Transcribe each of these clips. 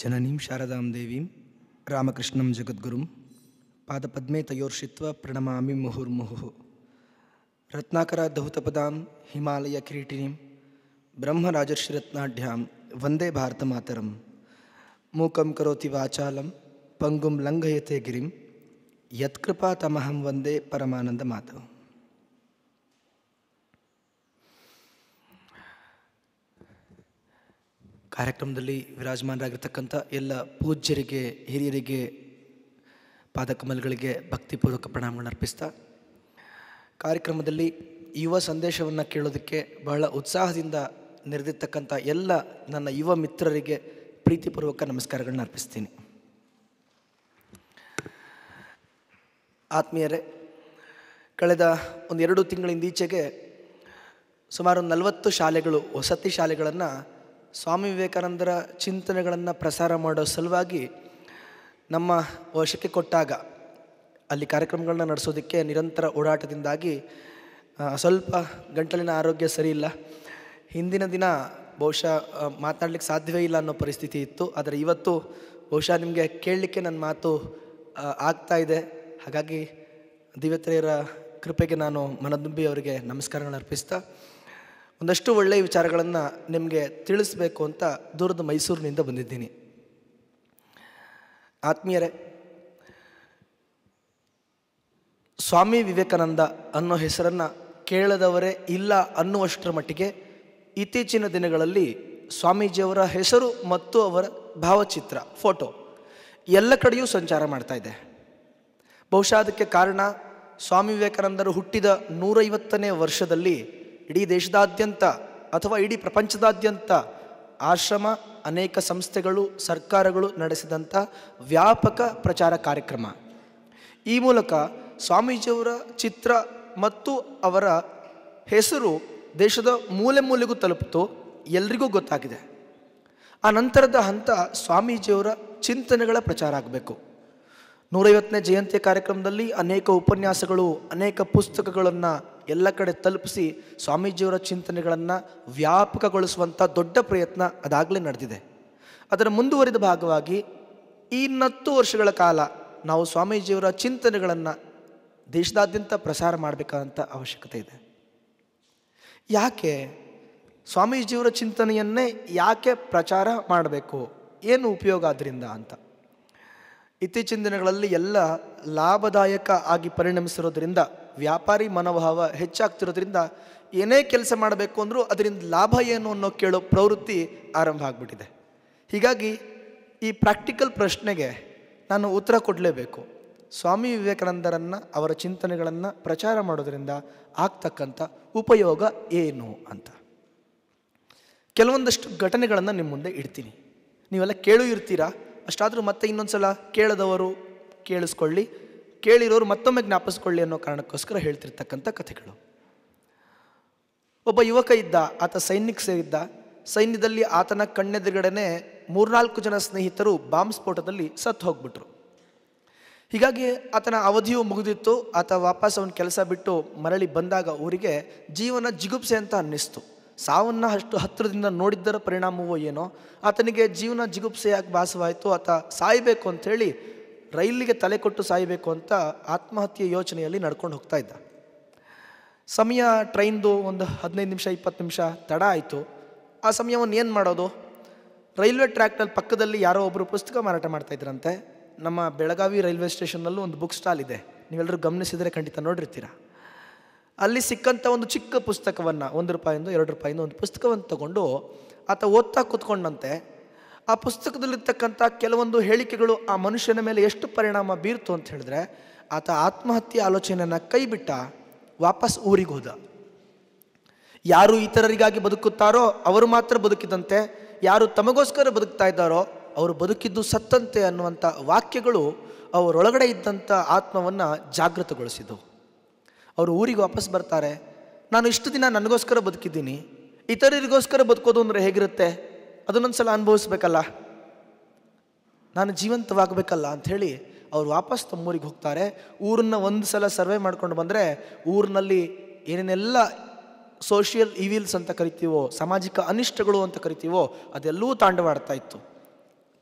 जननीं शारदां देवीं रामकृष्णं जगद्गुरुं पादपद्मे तयोर्षित्वा प्रणमामि मुहुर्मुहुः रत्नाकरधौतपदां हिमालयकिरीटिनीं ब्रह्मराजर्षिरत्नाढ्यां वंदे भारतमातर मूकं करोति वाचालं पङ्गुं लङ्घयते गिरिं यत्कृपातमहं वंदे परमानन्दमातरम् ಕಾರ್ಯಕ್ರಮದಲ್ಲಿ ವಿರಾಜಮಾನರಾಗಿರ್ತಕ್ಕಂಥ ಎಲ್ಲ ಪೂಜ್ಯರಿಗೆ ಹಿರಿಯರಿಗೆ ಪಾದಕಮಲ್ಗಳಿಗೆ ಭಕ್ತಿಪೂರ್ವಕ ಪ್ರಣಾಮಗಳನ್ನು ಅರ್ಪಿಸ್ತಾ ಕಾರ್ಯಕ್ರಮದಲ್ಲಿ ಯುವ ಸಂದೇಶವನ್ನು ಕೇಳೋದಕ್ಕೆ ಬಹಳ ಉತ್ಸಾಹದಿಂದ ನೆರೆದಿರ್ತಕ್ಕಂಥ ಎಲ್ಲ ನನ್ನ ಯುವ ಮಿತ್ರರಿಗೆ ಪ್ರೀತಿಪೂರ್ವಕ ನಮಸ್ಕಾರಗಳನ್ನು ಅರ್ಪಿಸ್ತೀನಿ ಆತ್ಮೀಯರೇ ಕಳೆದ ಒಂದೆರಡು ತಿಂಗಳಿಂದೀಚೆಗೆ ಸುಮಾರು ನಲವತ್ತು ಶಾಲೆಗಳು ವಸತಿ ಶಾಲೆಗಳನ್ನು ಸ್ವಾಮಿ ವಿವೇಕಾನಂದರ ಚಿಂತನೆಗಳನ್ನು ಪ್ರಸಾರ ಮಾಡೋ ಸಲುವಾಗಿ ನಮ್ಮ ವಶಕ್ಕೆ ಕೊಟ್ಟಾಗ ಅಲ್ಲಿ ಕಾರ್ಯಕ್ರಮಗಳನ್ನ ನಡೆಸೋದಕ್ಕೆ ನಿರಂತರ ಓಡಾಟದಿಂದಾಗಿ ಸ್ವಲ್ಪ ಗಂಟಲಿನ ಆರೋಗ್ಯ ಸರಿಯಿಲ್ಲ ಹಿಂದಿನ ದಿನ ಬಹುಶಃ ಮಾತನಾಡಲಿಕ್ಕೆ ಸಾಧ್ಯವೇ ಇಲ್ಲ ಅನ್ನೋ ಪರಿಸ್ಥಿತಿ ಇತ್ತು ಆದರೆ ಇವತ್ತು ಬಹುಶಃ ನಿಮಗೆ ಕೇಳಲಿಕ್ಕೆ ನನ್ನ ಮಾತು ಆಗ್ತಾ ಇದೆ ಹಾಗಾಗಿ ದಿವ್ಯತ್ರೆಯರ ಕೃಪೆಗೆ ನಾನು ಮನದುಂಬಿ ಅವರಿಗೆ ನಮಸ್ಕಾರಗಳನ್ನು ಅರ್ಪಿಸ್ತಾ ಒಂದಷ್ಟು ಒಳ್ಳೆಯ ವಿಚಾರಗಳನ್ನು ನಿಮಗೆ ತಿಳಿಸ್ಬೇಕು ಅಂತ ದೂರದ ಮೈಸೂರಿನಿಂದ ಬಂದಿದ್ದೀನಿ ಆತ್ಮೀಯರೇ ಸ್ವಾಮಿ ವಿವೇಕಾನಂದ ಅನ್ನೋ ಹೆಸರನ್ನು ಕೇಳದವರೇ ಇಲ್ಲ ಅನ್ನುವಷ್ಟರ ಮಟ್ಟಿಗೆ ಇತ್ತೀಚಿನ ದಿನಗಳಲ್ಲಿ ಸ್ವಾಮೀಜಿಯವರ ಹೆಸರು ಮತ್ತು ಅವರ ಭಾವಚಿತ್ರ ಫೋಟೋ ಎಲ್ಲ ಕಡೆಯೂ ಸಂಚಾರ ಮಾಡ್ತಾ ಇದೆ ಬಹುಶಃ ಅದಕ್ಕೆ ಕಾರಣ ಸ್ವಾಮಿ ವಿವೇಕಾನಂದರು ಹುಟ್ಟಿದ ನೂರೈವತ್ತನೇ ವರ್ಷದಲ್ಲಿ ಇಡೀ ದೇಶದಾದ್ಯಂತ ಅಥವಾ ಇಡೀ ಪ್ರಪಂಚದಾದ್ಯಂತ ಆಶ್ರಮ ಅನೇಕ ಸಂಸ್ಥೆಗಳು ಸರ್ಕಾರಗಳು ನಡೆಸಿದಂಥ ವ್ಯಾಪಕ ಪ್ರಚಾರ ಕಾರ್ಯಕ್ರಮ ಈ ಮೂಲಕ ಸ್ವಾಮೀಜಿಯವರ ಚಿತ್ರ ಮತ್ತು ಅವರ ಹೆಸರು ದೇಶದ ಮೂಲೆ ಮೂಲೆಗೂ ತಲುಪಿತು ಎಲ್ರಿಗೂ ಗೊತ್ತಾಗಿದೆ ಆ ನಂತರದ ಹಂತ ಸ್ವಾಮೀಜಿಯವರ ಚಿಂತನೆಗಳ ಪ್ರಚಾರ ಆಗಬೇಕು ನೂರೈವತ್ತನೇ ಜಯಂತಿ ಕಾರ್ಯಕ್ರಮದಲ್ಲಿ ಅನೇಕ ಉಪನ್ಯಾಸಗಳು ಅನೇಕ ಪುಸ್ತಕಗಳನ್ನು ಎಲ್ಲ ಕಡೆ ತಲುಪಿಸಿ ಸ್ವಾಮೀಜಿಯವರ ಚಿಂತನೆಗಳನ್ನು ವ್ಯಾಪಕಗೊಳಿಸುವಂಥ ದೊಡ್ಡ ಪ್ರಯತ್ನ ಅದಾಗಲೇ ನಡೆದಿದೆ ಅದರ ಮುಂದುವರಿದ ಭಾಗವಾಗಿ ಈ ಹತ್ತು ವರ್ಷಗಳ ಕಾಲ ನಾವು ಸ್ವಾಮೀಜಿಯವರ ಚಿಂತನೆಗಳನ್ನು ದೇಶದಾದ್ಯಂತ ಪ್ರಸಾರ ಮಾಡಬೇಕಾದಂಥ ಅವಶ್ಯಕತೆ ಇದೆ ಯಾಕೆ ಸ್ವಾಮೀಜಿಯವರ ಚಿಂತನೆಯನ್ನೇ ಯಾಕೆ ಪ್ರಚಾರ ಮಾಡಬೇಕು ಏನು ಉಪಯೋಗ ಅದರಿಂದ ಅಂತ ಇತ್ತೀಚಿನ ದಿನಗಳಲ್ಲಿ ಎಲ್ಲ ಲಾಭದಾಯಕ ಆಗಿ ಪರಿಣಮಿಸಿರೋದ್ರಿಂದ ವ್ಯಾಪಾರಿ ಮನೋಭಾವ ಹೆಚ್ಚಾಗ್ತಿರೋದ್ರಿಂದ ಏನೇ ಕೆಲಸ ಮಾಡಬೇಕು ಅಂದರೂ ಅದರಿಂದ ಲಾಭ ಏನು ಅನ್ನೋ ಕೇಳೋ ಪ್ರವೃತ್ತಿ ಆರಂಭ ಆಗಿಬಿಟ್ಟಿದೆ ಹೀಗಾಗಿ ಈ ಪ್ರಾಕ್ಟಿಕಲ್ ಪ್ರಶ್ನೆಗೆ ನಾನು ಉತ್ತರ ಕೊಡಲೇಬೇಕು ಸ್ವಾಮಿ ವಿವೇಕಾನಂದರನ್ನು ಅವರ ಚಿಂತನೆಗಳನ್ನು ಪ್ರಚಾರ ಮಾಡೋದರಿಂದ ಆಗ್ತಕ್ಕಂಥ ಉಪಯೋಗ ಏನು ಅಂತ ಕೆಲವೊಂದಷ್ಟು ಘಟನೆಗಳನ್ನು ನಿಮ್ಮ ಮುಂದೆ ಇಡ್ತೀನಿ ನೀವೆಲ್ಲ ಕೇಳು ಇರ್ತೀರಾ ಅಷ್ಟಾದರೂ ಮತ್ತೆ ಇನ್ನೊಂದು ಸಲ ಕೇಳದವರು ಕೇಳಿಸ್ಕೊಳ್ಳಿ ಕೇಳಿರೋರು ಮತ್ತೊಮ್ಮೆ ಜ್ಞಾಪಿಸ್ಕೊಳ್ಳಿ ಅನ್ನೋ ಕಾರಣಕ್ಕೋಸ್ಕರ ಹೇಳ್ತಿರ್ತಕ್ಕಂಥ ಕಥೆಗಳು ಒಬ್ಬ ಯುವಕ ಇದ್ದ ಆತ ಸೈನಿಕ ಸೇರಿದ್ದ ಸೈನ್ಯದಲ್ಲಿ ಆತನ ಕಣ್ಣೆದುರುಗಡೆ ಮೂರ್ನಾಲ್ಕು ಜನ ಸ್ನೇಹಿತರು ಬಾಂಬ್ ಸ್ಫೋಟದಲ್ಲಿ ಸತ್ತು ಹೋಗ್ಬಿಟ್ರು ಹೀಗಾಗಿ ಆತನ ಅವಧಿಯು ಮುಗಿದಿತ್ತು ಆತ ವಾಪಸ್ ಅವನ ಕೆಲಸ ಬಿಟ್ಟು ಮರಳಿ ಬಂದಾಗ ಊರಿಗೆ ಜೀವನ ಜಿಗುಪ್ಸೆ ಅಂತ ಅನ್ನಿಸ್ತು ಸಾವನ್ನ ಅಷ್ಟು ಹತ್ತಿರದಿಂದ ನೋಡಿದ್ದರ ಪರಿಣಾಮವೋ ಏನೋ ಆತನಿಗೆ ಜೀವನ ಜಿಗುಪ್ಸೆಯಾಗಿ ಭಾಸವಾಯಿತು ಆತ ಸಾಯಬೇಕು ಅಂಥೇಳಿ ರೈಲಿಗೆ ತಲೆ ಕೊಟ್ಟು ಸಾಯಬೇಕು ಅಂತ ಆತ್ಮಹತ್ಯೆ ಯೋಚನೆಯಲ್ಲಿ ನಡ್ಕೊಂಡು ಹೋಗ್ತಾ ಇದ್ದ ಸಮಯ ಟ್ರೈನ್ದು ಒಂದು ಹದಿನೈದು ನಿಮಿಷ ಇಪ್ಪತ್ತು ನಿಮಿಷ ತಡ ಆಯಿತು ಆ ಸಮಯವನ್ನು ಏನು ಮಾಡೋದು ರೈಲ್ವೆ ಟ್ರ್ಯಾಕ್ನಲ್ಲಿ ಪಕ್ಕದಲ್ಲಿ ಯಾರೋ ಒಬ್ಬರು ಪುಸ್ತಕ ಮಾರಾಟ ಮಾಡ್ತಾಯಿದ್ರಂತೆ ನಮ್ಮ ಬೆಳಗಾವಿ ರೈಲ್ವೆ ಸ್ಟೇಷನ್ನಲ್ಲೂ ಒಂದು ಬುಕ್ ಸ್ಟಾಲ್ ಇದೆ ನೀವೆಲ್ಲರೂ ಗಮನಿಸಿದರೆ ಖಂಡಿತ ನೋಡಿರ್ತೀರ ಅಲ್ಲಿ ಸಿಕ್ಕಂಥ ಒಂದು ಚಿಕ್ಕ ಪುಸ್ತಕವನ್ನು ಒಂದು ರೂಪಾಯಿಂದ ಎರಡು ರೂಪಾಯಿಂದ ಒಂದು ಪುಸ್ತಕವನ್ನು ತಗೊಂಡು ಆತ ಓದ್ತಾ ಕೂತ್ಕೊಂಡಂತೆ ಆ ಪುಸ್ತಕದಲ್ಲಿರ್ತಕ್ಕಂಥ ಕೆಲವೊಂದು ಹೇಳಿಕೆಗಳು ಆ ಮನುಷ್ಯನ ಮೇಲೆ ಎಷ್ಟು ಪರಿಣಾಮ ಬೀರ್ತು ಅಂತ ಹೇಳಿದ್ರೆ ಆತ ಆತ್ಮಹತ್ಯೆ ಆಲೋಚನೆಯನ್ನು ಕೈಬಿಟ್ಟ ವಾಪಸ್ ಊರಿಗೆ ಹೋದ ಯಾರು ಇತರರಿಗಾಗಿ ಬದುಕುತ್ತಾರೋ ಅವರು ಮಾತ್ರ ಬದುಕಿದಂತೆ ಯಾರು ತಮಗೋಸ್ಕರ ಬದುಕ್ತಾ ಇದ್ದಾರೋ ಅವರು ಬದುಕಿದ್ದು ಸತ್ತಂತೆ ಅನ್ನುವಂಥ ವಾಕ್ಯಗಳು ಅವರೊಳಗಡೆ ಇದ್ದಂಥ ಆತ್ಮವನ್ನು ಜಾಗೃತಗೊಳಿಸಿದವು ಅವರು ಊರಿಗೆ ವಾಪಸ್ ಬರ್ತಾರೆ ನಾನು ಇಷ್ಟು ದಿನ ನನಗೋಸ್ಕರ ಬದುಕಿದ್ದೀನಿ ಇತರರಿಗೋಸ್ಕರ ಬದುಕೋದು ಅಂದರೆ ಹೇಗಿರುತ್ತೆ ಅದನ್ನೊಂದ್ಸಲ ಅನುಭವಿಸ್ಬೇಕಲ್ಲ ನಾನು ಜೀವಂತವಾಗಬೇಕಲ್ಲ ಅಂಥೇಳಿ ಅವ್ರು ವಾಪಸ್ ತಮ್ಮೂರಿಗೆ ಹೋಗ್ತಾರೆ ಊರನ್ನ ಒಂದು ಸಲ ಸರ್ವೆ ಮಾಡ್ಕೊಂಡು ಬಂದರೆ ಊರಿನಲ್ಲಿ ಏನೇನೆಲ್ಲ ಸೋಷಿಯಲ್ ಇವಿಲ್ಸ್ ಅಂತ ಕರಿತೀವೋ ಸಾಮಾಜಿಕ ಅನಿಷ್ಟಗಳು ಅಂತ ಕರಿತೀವೋ ಅದೆಲ್ಲವೂ ತಾಂಡವಾಡ್ತಾ ಇತ್ತು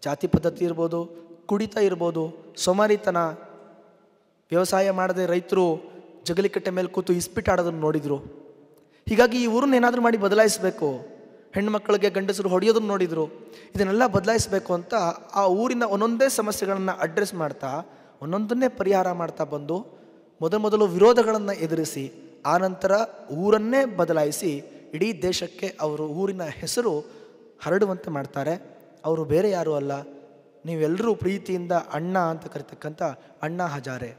ಜಾತಿ ಪದ್ಧತಿ ಇರ್ಬೋದು ಕುಡಿತ ಇರ್ಬೋದು ಸೋಮಾರಿತನ ವ್ಯವಸಾಯ ಮಾಡದೆ ರೈತರು ಜಗಲಿಕಟ್ಟೆ ಮೇಲೆ ಕೂತು ಇಸ್ಪಿಟ್ ಆಡೋದನ್ನು ನೋಡಿದರು ಹೀಗಾಗಿ ಈ ಊರನ್ನ ಏನಾದರೂ ಮಾಡಿ ಬದಲಾಯಿಸಬೇಕು ಹೆಣ್ಮಕ್ಕಳಿಗೆ ಗಂಡಸರು ಹೊಡೆಯೋದನ್ನು ನೋಡಿದರು ಇದನ್ನೆಲ್ಲ ಬದಲಾಯಿಸಬೇಕು ಅಂತ ಆ ಊರಿನ ಒಂದೊಂದೇ ಸಮಸ್ಯೆಗಳನ್ನು ಅಡ್ರೆಸ್ ಮಾಡ್ತಾ ಒಂದೊಂದನ್ನೇ ಪರಿಹಾರ ಮಾಡ್ತಾ ಬಂದು ಮೊದಲು ವಿರೋಧಗಳನ್ನು ಎದುರಿಸಿ ಆನಂತರ ಊರನ್ನೇ ಬದಲಾಯಿಸಿ ಇಡೀ ದೇಶಕ್ಕೆ ಅವರು ಊರಿನ ಹೆಸರು ಹರಡುವಂತೆ ಮಾಡ್ತಾರೆ ಅವರು ಬೇರೆ ಯಾರೂ ಅಲ್ಲ ನೀವೆಲ್ಲರೂ ಪ್ರೀತಿಯಿಂದ ಅಣ್ಣ ಅಂತ ಕರಿತಕ್ಕಂಥ ಅಣ್ಣ ಹಜಾರೆ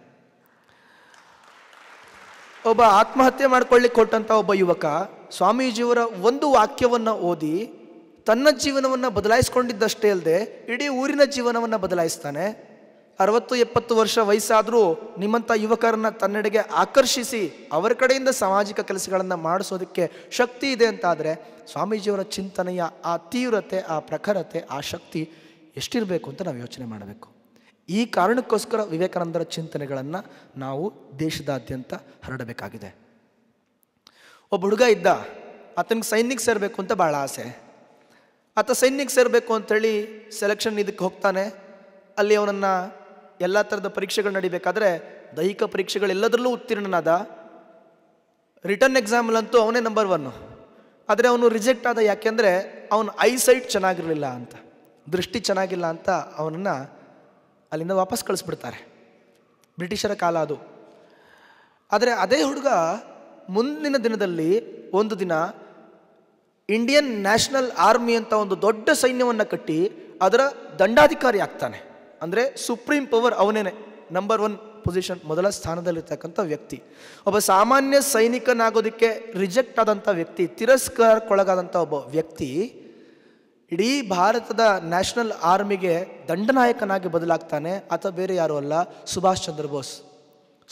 ಒಬ್ಬ ಆತ್ಮಹತ್ಯೆ ಮಾಡ್ಕೊಳ್ಳಿಕ್ಕೆ ಕೊಟ್ಟಂಥ ಒಬ್ಬ ಯುವಕ ಸ್ವಾಮೀಜಿಯವರ ಒಂದು ವಾಕ್ಯವನ್ನು ಓದಿ ತನ್ನ ಜೀವನವನ್ನು ಬದಲಾಯಿಸ್ಕೊಂಡಿದ್ದಷ್ಟೇ ಅಲ್ಲದೆ ಇಡೀ ಊರಿನ ಜೀವನವನ್ನು ಬದಲಾಯಿಸ್ತಾನೆ ಅರವತ್ತು ಎಪ್ಪತ್ತು ವರ್ಷ ವಯಸ್ಸಾದರೂ ನಿಮ್ಮಂಥ ಯುವಕರನ್ನ ತನ್ನಡೆಗೆ ಆಕರ್ಷಿಸಿ ಅವರ ಕಡೆಯಿಂದ ಸಾಮಾಜಿಕ ಕೆಲಸಗಳನ್ನು ಮಾಡಿಸೋದಕ್ಕೆ ಶಕ್ತಿ ಇದೆ ಅಂತಾದರೆ ಸ್ವಾಮೀಜಿಯವರ ಚಿಂತನೆಯ ಆ ತೀವ್ರತೆ ಆ ಪ್ರಖರತೆ ಆ ಶಕ್ತಿ ಎಷ್ಟಿರಬೇಕು ಅಂತ ನಾವು ಯೋಚನೆ ಮಾಡಬೇಕು ಈ ಕಾರಣಕ್ಕೋಸ್ಕರ ವಿವೇಕಾನಂದರ ಚಿಂತನೆಗಳನ್ನು ನಾವು ದೇಶದಾದ್ಯಂತ ಹರಡಬೇಕಾಗಿದೆ ಒಬ್ಬ ಹುಡುಗ ಇದ್ದ ಆತನಿಗೆ ಸೈನ್ಯಕ್ಕೆ ಸೇರಬೇಕು ಅಂತ ಭಾಳ ಆಸೆ ಆತ ಸೈನ್ಯಕ್ಕೆ ಸೇರಬೇಕು ಅಂಥೇಳಿ ಸೆಲೆಕ್ಷನ್ ಇದಕ್ಕೆ ಹೋಗ್ತಾನೆ ಅಲ್ಲಿ ಅವನನ್ನು ಎಲ್ಲ ಥರದ ಪರೀಕ್ಷೆಗಳು ನಡಿಬೇಕಾದ್ರೆ ದೈಹಿಕ ಪರೀಕ್ಷೆಗಳೆಲ್ಲದರಲ್ಲೂ ಉತ್ತೀರ್ಣನಾದ ರಿಟರ್ನ್ ಎಕ್ಸಾಮಲ್ಲಂತೂ ಅವನೇ ನಂಬರ್ ಒನ್ನು ಆದರೆ ಅವನು ರಿಜೆಕ್ಟ್ ಆದ ಯಾಕೆಂದರೆ ಅವನ ಐಸೈಟ್ ಚೆನ್ನಾಗಿರಲಿಲ್ಲ ಅಂತ ದೃಷ್ಟಿ ಚೆನ್ನಾಗಿಲ್ಲ ಅಂತ ಅವನನ್ನು ಅಲ್ಲಿಂದ ವಾಪಸ್ ಕಳಿಸ್ಬಿಡ್ತಾರೆ ಬ್ರಿಟಿಷರ ಕಾಲ ಅದು ಆದರೆ ಅದೇ ಹುಡುಗ ಮುಂದಿನ ದಿನದಲ್ಲಿ ಒಂದು ದಿನ ಇಂಡಿಯನ್ ನ್ಯಾಷನಲ್ ಆರ್ಮಿ ಅಂತ ಒಂದು ದೊಡ್ಡ ಸೈನ್ಯವನ್ನು ಕಟ್ಟಿ ಅದರ ದಂಡಾಧಿಕಾರಿ ಆಗ್ತಾನೆ ಅಂದರೆ ಸುಪ್ರೀಂ ಪವರ್ ಅವನೇನೆ ನಂಬರ್ ಒನ್ ಪೊಸಿಷನ್ ಮೊದಲ ಸ್ಥಾನದಲ್ಲಿರ್ತಕ್ಕಂಥ ವ್ಯಕ್ತಿ ಒಬ್ಬ ಸಾಮಾನ್ಯ ಸೈನಿಕನಾಗೋದಕ್ಕೆ ರಿಜೆಕ್ಟ್ ಆದಂಥ ವ್ಯಕ್ತಿ ತಿರಸ್ಕಾರಕ್ಕೊಳಗಾದಂಥ ಒಬ್ಬ ವ್ಯಕ್ತಿ ಇಡೀ ಭಾರತದ ನ್ಯಾಷನಲ್ ಆರ್ಮಿಗೆ ದಂಡನಾಯಕನಾಗಿ ಬದಲಾಗ್ತಾನೆ ಅಥವಾ ಬೇರೆ ಯಾರೂ ಅಲ್ಲ ಸುಭಾಷ್ ಚಂದ್ರ ಬೋಸ್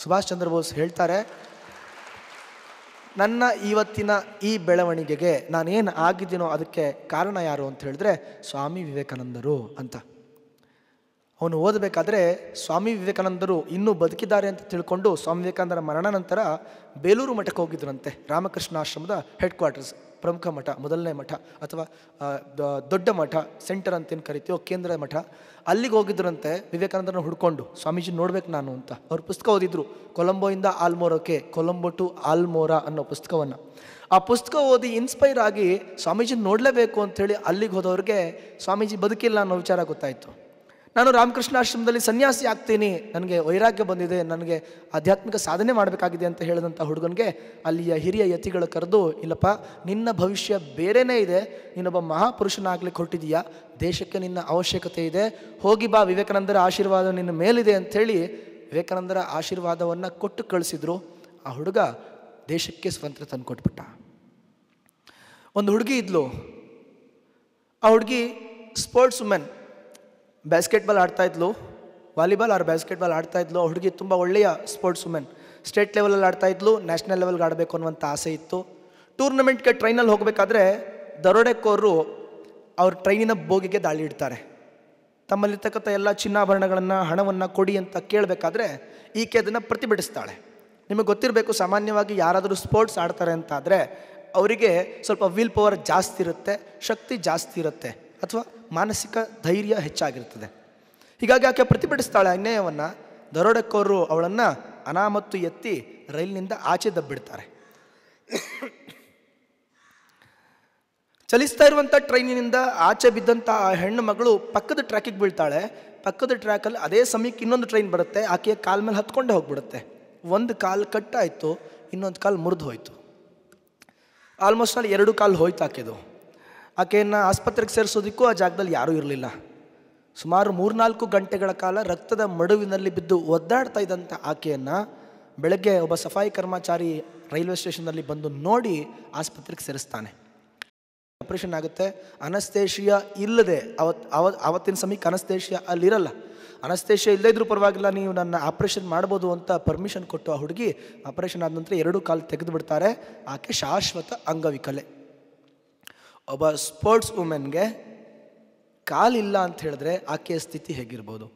ಸುಭಾಷ್ ಚಂದ್ರ ಬೋಸ್ ಹೇಳ್ತಾರೆ ನನ್ನ ಇವತ್ತಿನ ಈ ಬೆಳವಣಿಗೆಗೆ ನಾನೇನು ಆಗಿದ್ದೀನೋ ಅದಕ್ಕೆ ಕಾರಣ ಯಾರು ಅಂತ ಹೇಳಿದ್ರೆ ಸ್ವಾಮಿ ವಿವೇಕಾನಂದರು ಅಂತ ಅವನು ಓದಬೇಕಾದ್ರೆ ಸ್ವಾಮಿ ವಿವೇಕಾನಂದರು ಇನ್ನೂ ಬದುಕಿದ್ದಾರೆ ಅಂತ ತಿಳ್ಕೊಂಡು ಸ್ವಾಮಿ ವಿವೇಕಾನಂದರ ಮರಣಾನಂತರ ಬೇಲೂರು ಮಠಕ್ಕೆ ಹೋಗಿದ್ರಂತೆ ರಾಮಕೃಷ್ಣ ಆಶ್ರಮದ ಹೆಡ್ ಕ್ವಾರ್ಟರ್ಸ್ ಪ್ರಮುಖ ಮಠ ಮೊದಲನೇ ಮಠ ಅಥವಾ ದೊಡ್ಡ ಮಠ ಸೆಂಟರ್ ಅಂತೇನು ಕರಿತೀವೋ ಕೇಂದ್ರ ಮಠ ಅಲ್ಲಿಗೆ ಹೋಗಿದ್ರಂತೆ ವಿವೇಕಾನಂದರನ್ನು ಹುಡ್ಕೊಂಡು ಸ್ವಾಮೀಜಿ ನೋಡ್ಬೇಕು ನಾನು ಅಂತ ಅವ್ರ ಪುಸ್ತಕ ಓದಿದ್ರು ಕೊಲಂಬೋಯಿಂದ ಆಲ್ಮೋರಕ್ಕೆ ಕೊಲಂಬೋ ಟು ಆಲ್ಮೋರಾ ಅನ್ನೋ ಪುಸ್ತಕವನ್ನು ಆ ಪುಸ್ತಕ ಓದಿ ಇನ್ಸ್ಪೈರ್ ಆಗಿ ಸ್ವಾಮೀಜಿ ನೋಡಲೇಬೇಕು ಅಂಥೇಳಿ ಅಲ್ಲಿಗೆ ಹೋದವ್ರಿಗೆ ಸ್ವಾಮೀಜಿ ಬದುಕಿಲ್ಲ ಅನ್ನೋ ವಿಚಾರ ಗೊತ್ತಾಯಿತು ನಾನು ರಾಮಕೃಷ್ಣ ಆಶ್ರಮದಲ್ಲಿ ಸನ್ಯಾಸಿ ಆಗ್ತೀನಿ ನನಗೆ ವೈರಾಗ್ಯ ಬಂದಿದೆ ನನಗೆ ಆಧ್ಯಾತ್ಮಿಕ ಸಾಧನೆ ಮಾಡಬೇಕಾಗಿದೆ ಅಂತ ಹೇಳಿದಂಥ ಹುಡುಗನಿಗೆ ಅಲ್ಲಿಯ ಹಿರಿಯ ಯತಿಗಳು ಕರೆದು ಇಲ್ಲಪ್ಪ ನಿನ್ನ ಭವಿಷ್ಯ ಬೇರೇನೇ ಇದೆ ನೀನೊಬ್ಬ ಮಹಾಪುರುಷನಾಗಲಿ ಹೊರಟಿದೀಯಾ ದೇಶಕ್ಕೆ ನಿನ್ನ ಅವಶ್ಯಕತೆ ಇದೆ ಹೋಗಿ ಬಾ ವಿವೇಕಾನಂದರ ಆಶೀರ್ವಾದ ನಿನ್ನ ಮೇಲಿದೆ ಅಂಥೇಳಿ ವಿವೇಕಾನಂದರ ಆಶೀರ್ವಾದವನ್ನು ಕೊಟ್ಟು ಕಳಿಸಿದ್ರು ಆ ಹುಡುಗ ದೇಶಕ್ಕೆ ಸ್ವತಂತ್ರ ತಂದು ಕೊಟ್ಬಿಟ್ಟ ಒಂದು ಹುಡುಗಿ ಇದ್ಲು ಆ ಹುಡುಗಿ ಸ್ಪೋರ್ಟ್ಸ್ ವುಮೆನ್ ಬ್ಯಾಸ್ಕೆಟ್ಬಾಲ್ ಆಡ್ತಾ ಆಡ್ತಾಯಿದ್ಲು ವಾಲಿಬಾಲ್ ಆರು ಬ್ಯಾಸ್ಕೆಟ್ಬಾಲ್ ಆಡ್ತಾ ಆಡ್ತಾಯಿದ್ಲು ಹುಡುಗಿ ತುಂಬ ಒಳ್ಳೆಯ ಸ್ಪೋರ್ಟ್ಸ್ ವುಮೆನ್ ಸ್ಟೇಟ್ ಲೆವೆಲಲ್ಲಿ ಆಡ್ತಾಯಿದ್ಲು ನ್ಯಾಷನಲ್ ಲೆವೆಲ್ಗೆ ಆಡಬೇಕು ಅನ್ನುವಂಥ ಆಸೆ ಇತ್ತು ಟೂರ್ನಮೆಂಟ್ಗೆ ಟ್ರೈನಲ್ಲಿ ಹೋಗಬೇಕಾದ್ರೆ ದರೋಡೆಕೋರು ಅವ್ರ ಟ್ರೈನಿನ ಬೋಗಿಗೆ ದಾಳಿ ಇಡ್ತಾರೆ ತಮ್ಮಲ್ಲಿರ್ತಕ್ಕಂಥ ಎಲ್ಲ ಚಿನ್ನಾಭರಣಗಳನ್ನು ಹಣವನ್ನು ಕೊಡಿ ಅಂತ ಕೇಳಬೇಕಾದ್ರೆ ಈಕೆ ಅದನ್ನು ಪ್ರತಿಭಟಿಸ್ತಾಳೆ ನಿಮಗೆ ಗೊತ್ತಿರಬೇಕು ಸಾಮಾನ್ಯವಾಗಿ ಯಾರಾದರೂ ಸ್ಪೋರ್ಟ್ಸ್ ಆಡ್ತಾರೆ ಅಂತಾದರೆ ಅವರಿಗೆ ಸ್ವಲ್ಪ ವಿಲ್ ಪವರ್ ಜಾಸ್ತಿ ಇರುತ್ತೆ ಶಕ್ತಿ ಜಾಸ್ತಿ ಇರುತ್ತೆ ಅಥವಾ ಮಾನಸಿಕ ಧೈರ್ಯ ಹೆಚ್ಚಾಗಿರ್ತದೆ ಹೀಗಾಗಿ ಆಕೆ ಪ್ರತಿಭಟಿಸ್ತಾಳೆ ಅನ್ಯಾಯವನ್ನು ದರೋಡಕ್ಕವರು ಅವಳನ್ನು ಅನಾಮತ್ತು ಎತ್ತಿ ರೈಲಿನಿಂದ ಆಚೆ ದಬ್ಬಿಡ್ತಾರೆ ಚಲಿಸ್ತಾ ಇರುವಂಥ ಟ್ರೈನಿನಿಂದ ಆಚೆ ಬಿದ್ದಂಥ ಆ ಹೆಣ್ಣು ಮಗಳು ಪಕ್ಕದ ಟ್ರ್ಯಾಕಿಗೆ ಬೀಳ್ತಾಳೆ ಪಕ್ಕದ ಟ್ರ್ಯಾಕಲ್ಲಿ ಅದೇ ಸಮಯಕ್ಕೆ ಇನ್ನೊಂದು ಟ್ರೈನ್ ಬರುತ್ತೆ ಆಕೆಯ ಕಾಲ ಮೇಲೆ ಹತ್ಕೊಂಡು ಹೋಗ್ಬಿಡುತ್ತೆ ಒಂದು ಕಾಲು ಕಟ್ಟಾಯಿತು ಇನ್ನೊಂದು ಕಾಲು ಮುರಿದು ಹೋಯಿತು ಆಲ್ಮೋಸ್ಟ್ ಅಲ್ಲಿ ಎರಡು ಕಾಲು ಹೋಯ್ತು ಆಕೆದು ಆಕೆಯನ್ನು ಆಸ್ಪತ್ರೆಗೆ ಸೇರಿಸೋದಕ್ಕೂ ಆ ಜಾಗದಲ್ಲಿ ಯಾರೂ ಇರಲಿಲ್ಲ ಸುಮಾರು ಮೂರ್ನಾಲ್ಕು ಗಂಟೆಗಳ ಕಾಲ ರಕ್ತದ ಮಡುವಿನಲ್ಲಿ ಬಿದ್ದು ಒದ್ದಾಡ್ತಾ ಇದ್ದಂಥ ಆಕೆಯನ್ನು ಬೆಳಗ್ಗೆ ಒಬ್ಬ ಸಫಾಯಿ ಕರ್ಮಚಾರಿ ರೈಲ್ವೆ ಸ್ಟೇಷನ್ನಲ್ಲಿ ಬಂದು ನೋಡಿ ಆಸ್ಪತ್ರೆಗೆ ಸೇರಿಸ್ತಾನೆ ಆಪ್ರೇಷನ್ ಆಗುತ್ತೆ ಅನಸ್ತೇಷಿಯಾ ಇಲ್ಲದೆ ಅವತ್ ಅವ ಆವತ್ತಿನ ಸಮಯಕ್ಕೆ ಅನಸ್ತೇಷಿಯಾ ಅಲ್ಲಿರಲ್ಲ ಅನಸ್ತೇಷಿಯಾ ಇಲ್ಲದೇ ಇದ್ರೂ ಪರವಾಗಿಲ್ಲ ನೀವು ನನ್ನ ಆಪ್ರೇಷನ್ ಮಾಡ್ಬೋದು ಅಂತ ಪರ್ಮಿಷನ್ ಕೊಟ್ಟು ಆ ಹುಡುಗಿ ಆಪ್ರೇಷನ್ ಆದ ನಂತರ ಎರಡು ಕಾಲು ತೆಗೆದುಬಿಡ್ತಾರೆ ಆಕೆ ಶಾಶ್ವತ ಅಂಗವಿಕಲೆ ಒಬ್ಬ ಸ್ಪೋರ್ಟ್ಸ್ ವುಮೆನ್ಗೆ ಕಾಲಿಲ್ಲ ಅಂತ ಹೇಳಿದ್ರೆ ಆಕೆಯ ಸ್ಥಿತಿ ಹೇಗಿರ್ಬೋದು